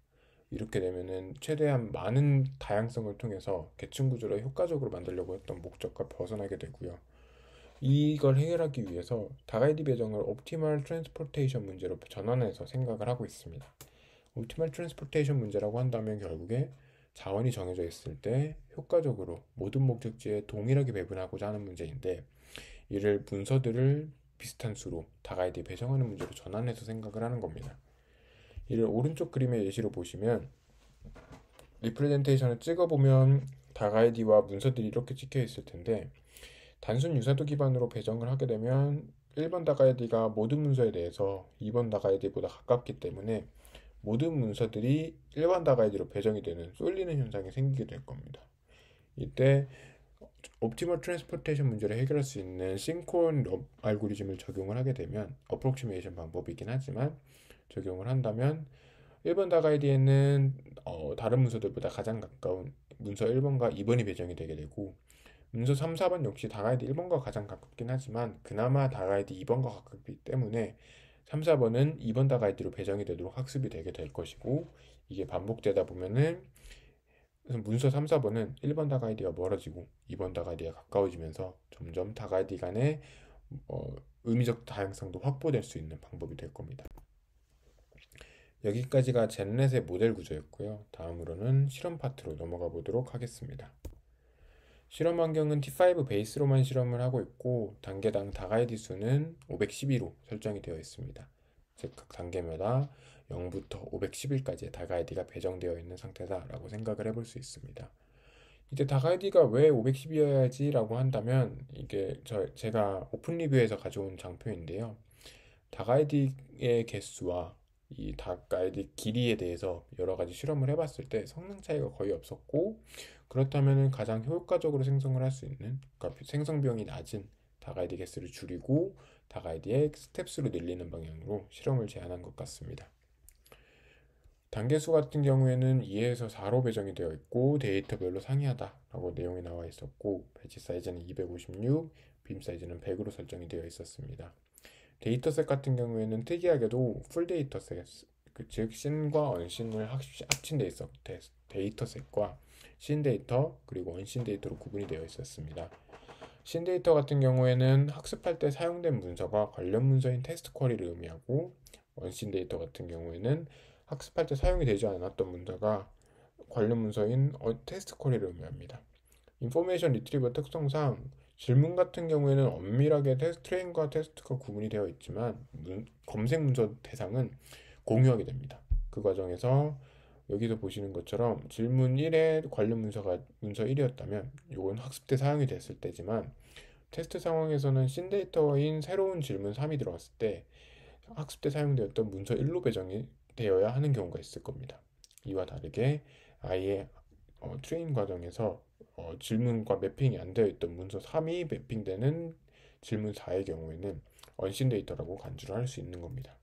이렇게 되면은 최대한 많은 다양성을 통해서 계층 구조를 효과적으로 만들려고 했던 목적과 벗어나게 되고요. 이걸 해결하기 위해서 다가이드 배정을 옵티멀 트랜스포테이션 문제로 전환해서 생각을 하고 있습니다. 옵티멀 트랜스포테이션 문제라고 한다면 결국에 자원이 정해져 있을 때 효과적으로 모든 목적지에 동일하게 배분하고자 하는 문제인데 이를 문서들을 비슷한 수로 다가이드 배정하는 문제로 전환해서 생각을 하는 겁니다. 이를 오른쪽 그림의 예시로 보시면 리프레젠테이션을 찍어보면 다가이디와 문서들이 이렇게 찍혀 있을 텐데 단순 유사도 기반으로 배정을 하게 되면 1번 다가이드가 모든 문서에 대해서 2번 다가이드보다 가깝기 때문에 모든 문서들이 1번 다가이드로 배정이 되는 쏠리는 현상이 생기게 될 겁니다. 이때 옵티멀 트랜스포테이션 문제를 해결할 수 있는 싱크온 알고리즘을 적용을 하게 되면 어프로치메이션 방법이긴 하지만 적용을 한다면 1번 다가이드에는 어, 다른 문서들보다 가장 가까운 문서 1번과 2번이 배정이 되게 되고 문서 3, 4번 역시 다가이드 1번과 가장 가깝긴 하지만 그나마 다가이드 2번과 가깝기 때문에 3, 4번은 2번 다가이드로 배정이 되도록 학습이 되게 될 것이고 이게 반복되다 보면은 문서 3, 4번은 1번 다가이드가 멀어지고 2번 다가이드가 가까워지면서 점점 다가이드 간의 어, 의미적 다양성도 확보될 수 있는 방법이 될 겁니다. 여기까지가 젠넷의 모델 구조였고요. 다음으로는 실험 파트로 넘어가 보도록 하겠습니다. 실험 환경은 T5 베이스로만 실험을 하고 있고 단계당 다가이드 수는 512로 설정이 되어 있습니다. 즉 각 단계마다 0부터 511까지의 다가이드가 배정되어 있는 상태다라고 생각을 해볼 수 있습니다. 이제 다가이드가 왜 510이어야지라고 한다면 이게 저 제가 오픈 리뷰에서 가져온 장표인데요. 다가이드의 개수와 이 다가이드 길이에 대해서 여러 가지 실험을 해봤을 때 성능 차이가 거의 없었고 그렇다면 가장 효과적으로 생성을 할 수 있는 그러니까 생성 비용이 낮은 다가이드 개수를 줄이고 다가이드의 스텝수를 늘리는 방향으로 실험을 제안한 것 같습니다. 단계수 같은 경우에는 2에서 4로 배정이 되어 있고 데이터별로 상이하다라고 내용이 나와 있었고 배치 사이즈는 256, 빔 사이즈는 100으로 설정이 되어 있었습니다. 데이터셋 같은 경우에는 특이하게도 풀 데이터셋, 그 즉 신과 언신을 합친돼 있었 데이터셋과 신 데이터 그리고 원신 데이터로 구분이 되어 있었습니다. 신 데이터 같은 경우에는 학습할 때 사용된 문서가 관련 문서인 테스트 쿼리를 의미하고 원신 데이터 같은 경우에는 학습할 때 사용이 되지 않았던 문서가 관련 문서인 테스트 쿼리를 의미합니다. 인포메이션 리트리버 특성상 질문 같은 경우에는 엄밀하게 테스트 트레인과 테스트가 구분이 되어 있지만 문, 검색 문서 대상은 공유하게 됩니다. 그 과정에서 여기서 보시는 것처럼 질문 1에 관련 문서가 문서 1이었다면 이건 학습 때 사용이 됐을 때지만 테스트 상황에서는 신데이터인 새로운 질문 3이 들어왔을 때 학습 때 사용되었던 문서 1로 배정이 되어야 하는 경우가 있을 겁니다. 이와 다르게 아예 어, 트레인 과정에서 어, 질문과 매핑이 안 되어 있던 문서 3이 매핑되는 질문 4의 경우에는 언신 데이터라고 간주를 할 수 있는 겁니다.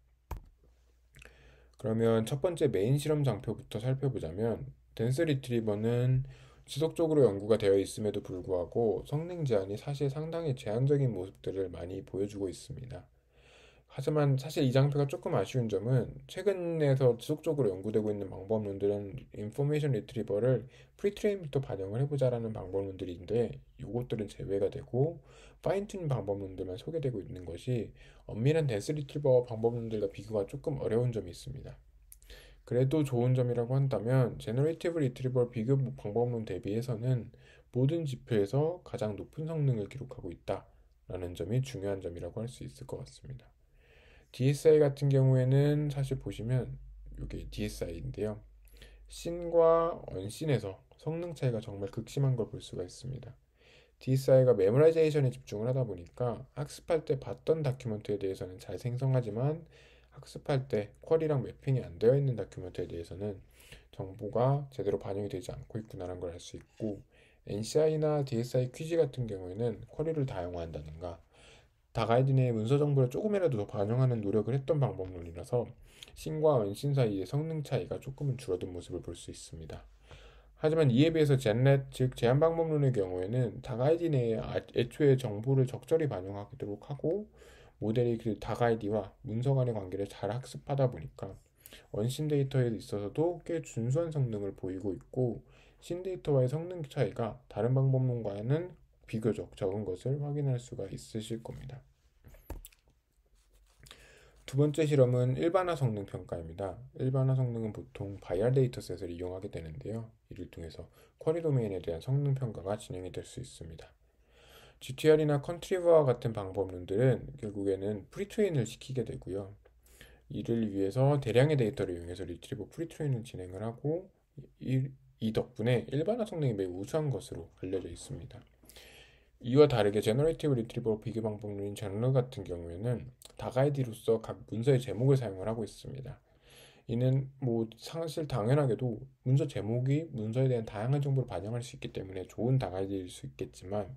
그러면 첫 번째 메인 실험 장표부터 살펴보자면 댄스 리트리버는 지속적으로 연구가 되어 있음에도 불구하고 성능 제한이 사실 상당히 제한적인 모습들을 많이 보여주고 있습니다. 하지만 사실 이 장표가 조금 아쉬운 점은 최근에서 지속적으로 연구되고 있는 방법론들은 인포메이션 리트리버를 프리트레인부터 반영을 해보자라는 방법론들인데 이것들은 제외가 되고 파인튠 방법론들만 소개되고 있는 것이 엄밀한 데스 리트리버 방법론들과 비교가 조금 어려운 점이 있습니다. 그래도 좋은 점이라고 한다면 제너레이티브 리트리버 비교 방법론 대비해서는 모든 지표에서 가장 높은 성능을 기록하고 있다. 라는 점이 중요한 점이라고 할 수 있을 것 같습니다. DSI 같은 경우에는 사실 보시면 이게 DSI인데요. 신과언신에서 성능 차이가 정말 극심한 걸 볼 수가 있습니다. DSI가 메모라이제이션에 집중을 하다 보니까 학습할 때 봤던 다큐멘트에 대해서는 잘 생성하지만 학습할 때 쿼리랑 매핑이 안 되어 있는 다큐멘트에 대해서는 정보가 제대로 반영이 되지 않고 있구나라는 걸알 수 있고 NCI나 DSI 퀴즈 같은 경우에는 쿼리를 다용한다든가 화 다가이딘의 문서 정보를 조금이라도 더 반영하는 노력을 했던 방법론이라서 신과 원신 사이의 성능 차이가 조금은 줄어든 모습을 볼 수 있습니다. 하지만 이에 비해서 젠넷 즉 제한 방법론의 경우에는 다가이드 내에 애초에 정보를 적절히 반영하도록 하고 모델이 그다가이드와 문서 간의 관계를 잘 학습하다 보니까 원신 데이터에 있어서도 꽤 준수한 성능을 보이고 있고 신 데이터와의 성능 차이가 다른 방법론과는 비교적 적은 것을 확인할 수가 있으실 겁니다. 두 번째 실험은 일반화 성능 평가입니다. 일반화 성능은 보통 바이알 데이터셋을 이용하게 되는데요. 이를 통해서 쿼리 도메인에 대한 성능 평가가 진행이 될 수 있습니다. GTR이나 컨트리버와 같은 방법론들은 결국에는 프리트레인을 시키게 되고요. 이를 위해서 대량의 데이터를 이용해서 리트리버 프리트레인을 진행을 하고 이, 덕분에 일반화 성능이 매우 우수한 것으로 알려져 있습니다. 이와 다르게 제너레이티브 리트리버 비교 방법론인 장르 같은 경우에는 다가이디로서 각 문서의 제목을 사용을 하고 있습니다. 이는 뭐 사실 당연하게도 문서 제목이 문서에 대한 다양한 정보를 반영할 수 있기 때문에 좋은 다가이디일 수 있겠지만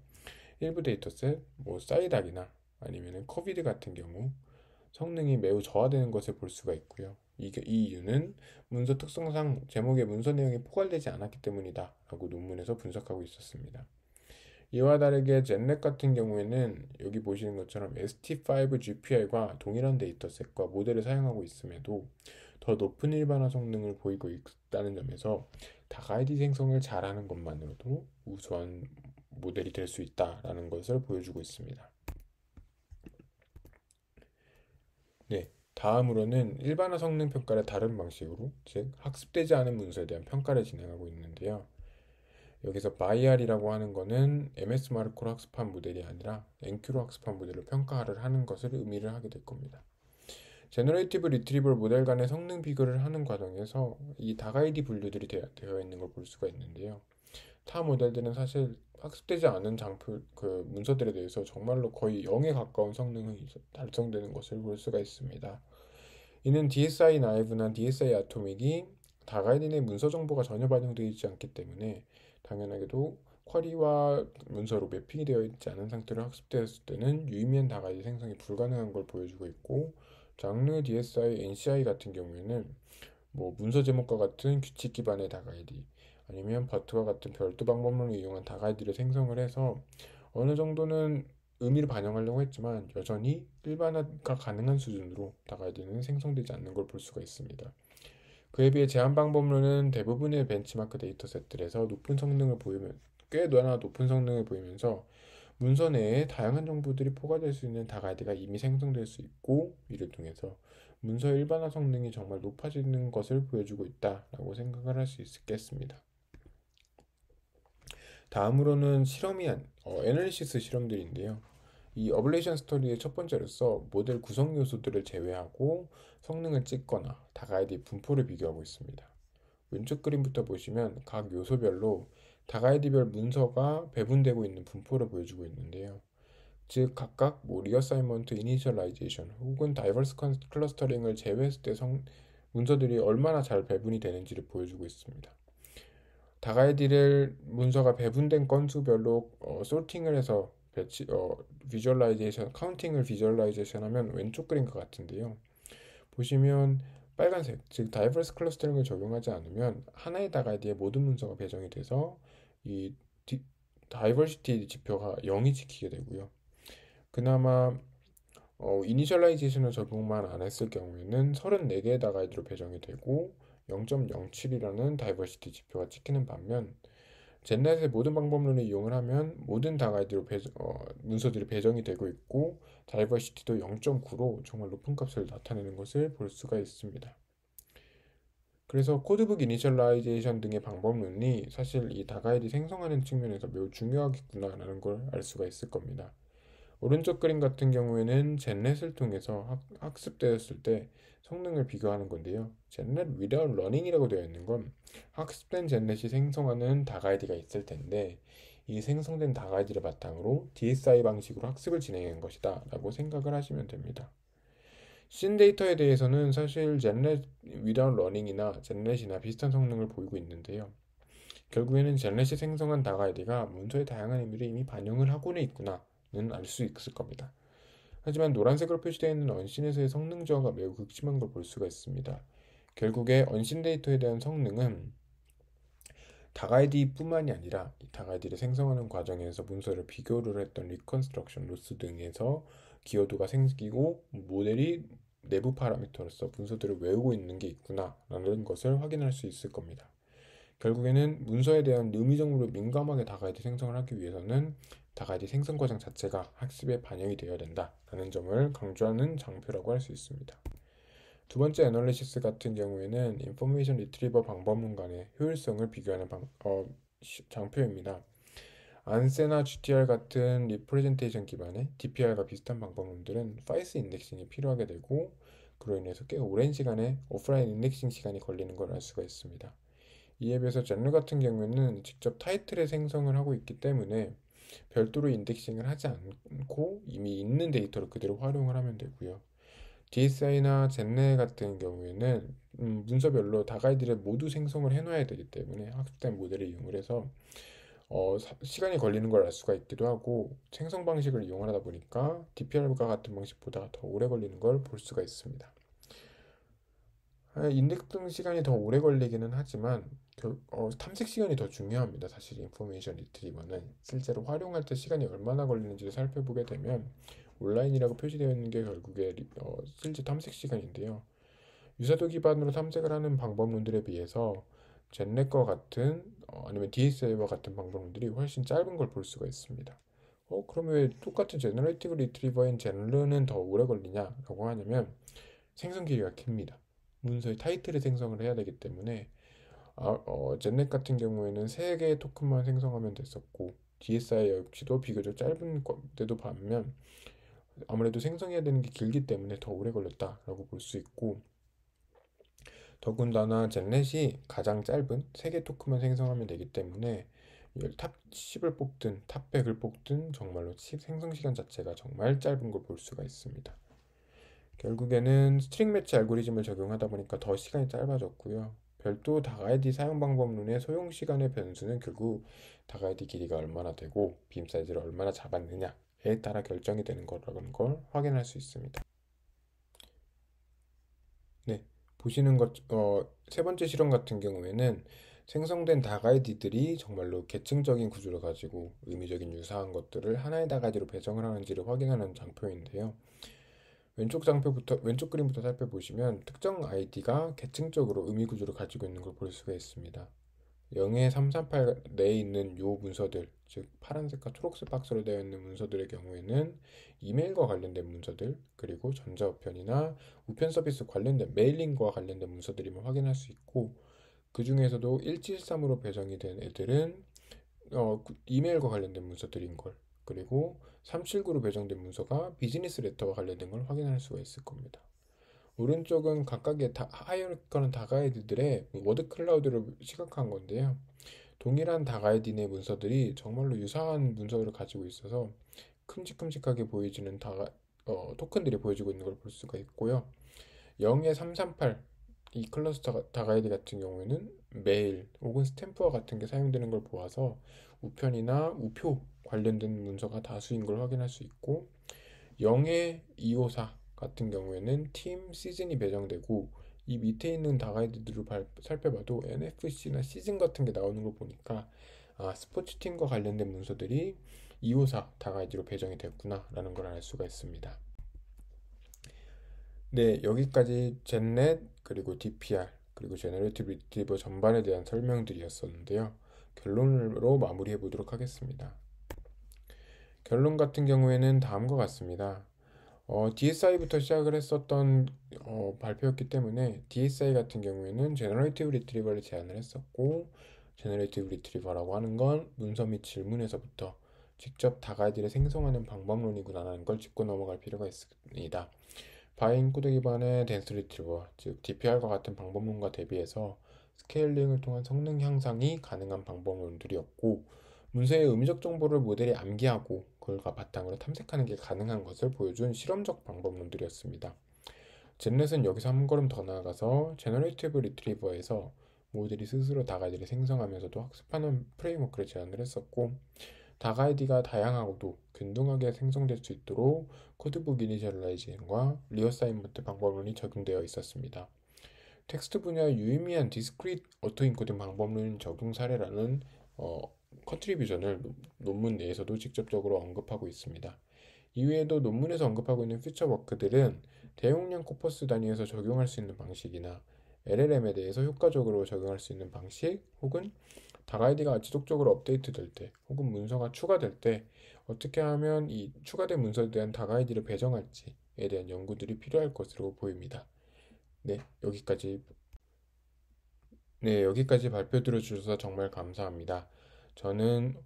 일부 데이터셋, 뭐 사이닥이나 아니면 커비드 같은 경우 성능이 매우 저하되는 것을 볼 수가 있고요. 이, 이 이유는 문서 특성상 제목의 문서 내용이 포괄되지 않았기 때문이다라고 논문에서 분석하고 있었습니다. 이와 다르게 젠넷 같은 경우에는 여기 보시는 것처럼 ST5 g p l 과 동일한 데이터셋과 모델을 사용하고 있음에도 더 높은 일반화 성능을 보이고 있다는 점에서 다가이디 생성을 잘하는 것만으로도 우수한 모델이 될 수 있다라는 것을 보여주고 있습니다. 네, 다음으로는 일반화 성능 평가를 다른 방식으로 즉 학습되지 않은 문서에 대한 평가를 진행하고 있는데요. 여기서 바이알이라고 하는 것은 MS 마르코로 학습한 모델이 아니라 NQ로 학습한 모델로 평가를 하는 것을 의미를 하게 될 겁니다. 제너레이티브 리트리벌 모델 간의 성능 비교를 하는 과정에서 이 다가이디 분류들이 되어 있는 걸 볼 수가 있는데요. 타 모델들은 사실 학습되지 않은 장표 그 문서들에 대해서 정말로 거의 0에 가까운 성능이 달성되는 것을 볼 수가 있습니다. 이는 DSI 나이브나 DSI 아토믹이 다가이딘의 문서 정보가 전혀 반영되어 있지 않기 때문에 당연하게도 쿼리와 문서로 매핑이 되어 있지 않은 상태로 학습되었을 때는 유의미한 다가지 생성이 불가능한 걸 보여주고 있고 장르 DSI, NCI 같은 경우에는 뭐 문서 제목과 같은 규칙 기반의 다가이디 아니면 버트와 같은 별도 방법론을 이용한 다가이디를 생성을 해서 어느 정도는 의미를 반영하려고 했지만 여전히 일반화가 가능한 수준으로 다가이디는 생성되지 않는 걸 볼 수가 있습니다. 그에 비해 제한 방법론은 대부분의 벤치마크 데이터셋들에서 높은 성능을 보이면 꽤나 높은 성능을 보이면서 문서 내에 다양한 정보들이 포괄될 수 있는 다가이드가 이미 생성될 수 있고 이를 통해서 문서의 일반화 성능이 정말 높아지는 것을 보여주고 있다라고 생각을 할 수 있겠습니다. 다음으로는 실험이 한 어, 애널리시스 실험들인데요. 이 어블레이션 스토리의 첫 번째로서 모델 구성 요소들을 제외하고 성능을 찍거나 다가이디 분포를 비교하고 있습니다. 왼쪽 그림부터 보시면 각 요소별로 다가이디별 문서가 배분되고 있는 분포를 보여주고 있는데요. 즉 각각 뭐 리어사이먼트 이니셜라이제이션 혹은 다이버스 클러스터링을 제외했을 때 성, 문서들이 얼마나 잘 배분이 되는지를 보여주고 있습니다. 다가이디를 문서가 배분된 건수별로 어, 솔팅을 해서 배치 어 비주얼라이제이션 카운팅을 비주얼라이제이션 하면 왼쪽 그림과 같은데요. 보시면 빨간색 즉 다이버스 클러스터링을 적용하지 않으면 하나의 다가이드에 모든 문서가 배정이 돼서 이 디, 다이버시티 지표가 0이 찍히게 되고요. 그나마 어, 이니셜라이제이션을 적용만 안 했을 경우에는 34개의 다가이드로 배정이 되고 0.07이라는 다이버시티 지표가 찍히는 반면 젠넷의 모든 방법론을 이용을 하면 모든 다가이드로 배정, 어, 문서들이 배정이 되고 있고 다이버시티도 0.9로 정말 높은 값을 나타내는 것을 볼 수가 있습니다. 그래서 코드북 이니셜라이제이션 등의 방법론이 사실 이 다가이드 생성하는 측면에서 매우 중요하겠구나라는 걸 알 수가 있을 겁니다. 오른쪽 그림 같은 경우에는 젠넷을 통해서 학, 습되었을때 성능을 비교하는 건데요. 젠넷 without running이라고 되어 있는 건 학습된 젠넷이 생성하는 다가이드가 있을 텐데 이 생성된 다가이드를 바탕으로 DSI 방식으로 학습을 진행한 것이다 라고 생각을 하시면 됩니다. 씬 데이터에 대해서는 사실 젠넷 without running이나 젠넷이나 비슷한 성능을 보이고 있는데요. 결국에는 젠넷이 생성한 다가이드가 문서의 다양한 의미를 이미 반영을 하고는 있구나 는알수 있을 겁니다. 하지만 노란색으로 표시되어 있는 언신에서의 성능 저하가 매우 극심한 걸 볼 수가 있습니다. 결국에 언신 데이터에 대한 성능은 다가이디뿐만이 아니라 다가이디를 생성하는 과정에서 문서를 비교를 했던 리컨스트럭션 로스 등에서 기여도가 생기고 모델이 내부 파라미터로서 문서들을 외우고 있는 게 있구나라는 것을 확인할 수 있을 겁니다. 결국에는 문서에 대한 의미 정보를 민감하게 다가이디 생성을 하기 위해서는 다가지 생성 과정 자체가 학습에 반영이 되어야 된다라는 점을 강조하는 장표라고 할 수 있습니다. 두 번째 애널리시스 같은 경우에는 인포메이션 리트리버 방법론 간의 효율성을 비교하는 방, 어, 장표입니다. 안세나 GTR 같은 리프레젠테이션 기반의 DPR과 비슷한 방법론들은 파이스 인덱싱이 필요하게 되고 그로 인해서 꽤 오랜 시간에 오프라인 인덱싱 시간이 걸리는 걸 알 수가 있습니다. 이에 비해서 젠루 같은 경우에는 직접 타이틀의 생성을 하고 있기 때문에 별도로 인덱싱을 하지 않고 이미 있는 데이터를 그대로 활용을 하면 되고요. DSI나 젠네 같은 경우에는 음, 문서별로 다가이드를 모두 생성을 해놓아야 되기 때문에 학습된 모델을 이용을 해서 어, 사, 시간이 걸리는 걸 알 수가 있기도 하고 생성 방식을 이용하다 보니까 DPR과 같은 방식보다 더 오래 걸리는 걸 볼 수가 있습니다. 아, 인덱싱 시간이 더 오래 걸리기는 하지만 결, 어, 탐색 시간이 더 중요합니다. 사실 인포메이션 리트리버는 실제로 활용할 때 시간이 얼마나 걸리는지 를 살펴보게 되면 온라인이라고 표시되어 있는 게 결국에 어, 실제 탐색 시간인데요. 유사도 기반으로 탐색을 하는 방법론들에 비해서 젠넷과 같은 어, 아니면 DSL와 같은 방법론들이 훨씬 짧은 걸 볼 수가 있습니다. 어, 그럼 왜 똑같은 제너레이티브 리트리버인 젠르는 더 오래 걸리냐라고 하냐면 생성 기회가 깁니다. 문서의 타이틀을 생성을 해야 되기 때문에 아, 어, 젠넷 같은 경우에는 3개의 토큰만 생성하면 됐었고 DSI 역시도 비교적 짧은 때도 반면 아무래도 생성해야 되는 게 길기 때문에 더 오래 걸렸다라고 볼 수 있고 더군다나 젠넷이 가장 짧은 3개 토큰만 생성하면 되기 때문에 탑 10을 뽑든 탑 100을 뽑든 정말로 생성 시간 자체가 정말 짧은 걸 볼 수가 있습니다. 결국에는 스트링 매치 알고리즘을 적용하다 보니까 더 시간이 짧아졌고요. 별도 다가이디 사용 방법론의 소용 시간의 변수는 결국 다가이디 길이가 얼마나 되고 빔 사이즈를 얼마나 잡았느냐에 따라 결정이 되는 거라는 걸 확인할 수 있습니다. 네, 보시는 것, 어, 세 번째 실험 같은 경우에는 생성된 다가이디들이 정말로 계층적인 구조를 가지고 의미적인 유사한 것들을 하나의 다가이디로 배정을 하는지를 확인하는 장표인데요. 왼쪽 장표부터 왼쪽 그림부터 살펴보시면 특정 아이디가 계층적으로 의미 구조를 가지고 있는 걸 볼 수가 있습니다. 0의 338 내에 있는 요 문서들, 즉 파란색과 초록색 박스로 되어 있는 문서들의 경우에는 이메일과 관련된 문서들, 그리고 전자우편이나 우편 서비스 관련된 메일링과 관련된 문서들임을 확인할 수 있고 그 중에서도 1 7 3으로 배정이 된 애들은 어, 이메일과 관련된 문서들인 걸 그리고 379로 배정된 문서가 비즈니스 레터와 관련된 걸 확인할 수가 있을 겁니다. 오른쪽은 각각의 하이어리컬한 다가이드들의 뭐 워드 클라우드를 시각화한 건데요. 동일한 다가이드의 문서들이 정말로 유사한 문서를 가지고 있어서 큼직큼직하게 보여지는 다가, 어, 토큰들이 보여지고 있는 걸 볼 수가 있고요. 0에 338, 이 클러스터 다가이드 같은 경우에는 메일 혹은 스탬프와 같은 게 사용되는 걸 보아서 우편이나 우표 관련된 문서가 다수인 걸 확인할 수 있고 0의 254 같은 경우에는 팀 시즌이 배정되고 이 밑에 있는 다가이드들을 살펴봐도 NFC나 시즌 같은 게 나오는 걸 보니까 아 스포츠 팀과 관련된 문서들이 254 다가이드로 배정이 됐구나라는 걸 알 수가 있습니다. 네 여기까지 젠넷 그리고 DPR 그리고 제너레이티브 리티버 전반에 대한 설명들이었었는데요. 결론으로 마무리해 보도록 하겠습니다. 결론 같은 경우에는 다음과 같습니다. 어, DSI부터 시작을 했었던 어, 발표였기 때문에 DSI 같은 경우에는 제너레이티브 리트리버를 제안을 했었고 제너레이티브 리트리버라고 하는 건 문서 및 질문에서부터 직접 다가이드를 생성하는 방법론이구나라는 걸 짚고 넘어갈 필요가 있습니다. 바인 코드 기반의 댄스 리트리버, 즉 DPR과 같은 방법론과 대비해서 스케일링을 통한 성능 향상이 가능한 방법론들이었고 문서의 의미적 정보를 모델이 암기하고 그걸 바탕으로 탐색하는 게 가능한 것을 보여준 실험적 방법론들이었습니다. 젠넷은 여기서 한 걸음 더 나아가서 제너레이티브 리트리버에서 모델이 스스로 다가이드를 생성하면서도 학습하는 프레임워크를 제안을 했었고 다가이드가 다양하고도 균등하게 생성될 수 있도록 코드북 이니셜라이징과 리어사인먼트 방법론이 적용되어 있었습니다. 텍스트 분야 유의미한 디스크릿 어토인코딩 방법론 적용 사례라는 어, 컨트리뷰전을 논문 내에서도 직접적으로 언급하고 있습니다. 이외에도 논문에서 언급하고 있는 퓨처워크들은 대용량 코퍼스 단위에서 적용할 수 있는 방식이나 LLM에 대해서 효과적으로 적용할 수 있는 방식 혹은 다가이드가 지속적으로 업데이트될 때 혹은 문서가 추가될 때 어떻게 하면 이 추가된 문서에 대한 다가이드를 배정할지에 대한 연구들이 필요할 것으로 보입니다. 네, 여기까지 네, 여기까지 발표 들어주셔서 정말 감사합니다. 저는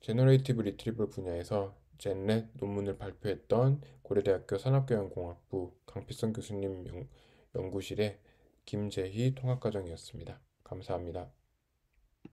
제너레이티브 리트리블 분야에서 젠넷 논문을 발표했던 고려대학교 산업경영공학부 강필성 교수님 연구실의 김재희 통합과정이었습니다. 감사합니다.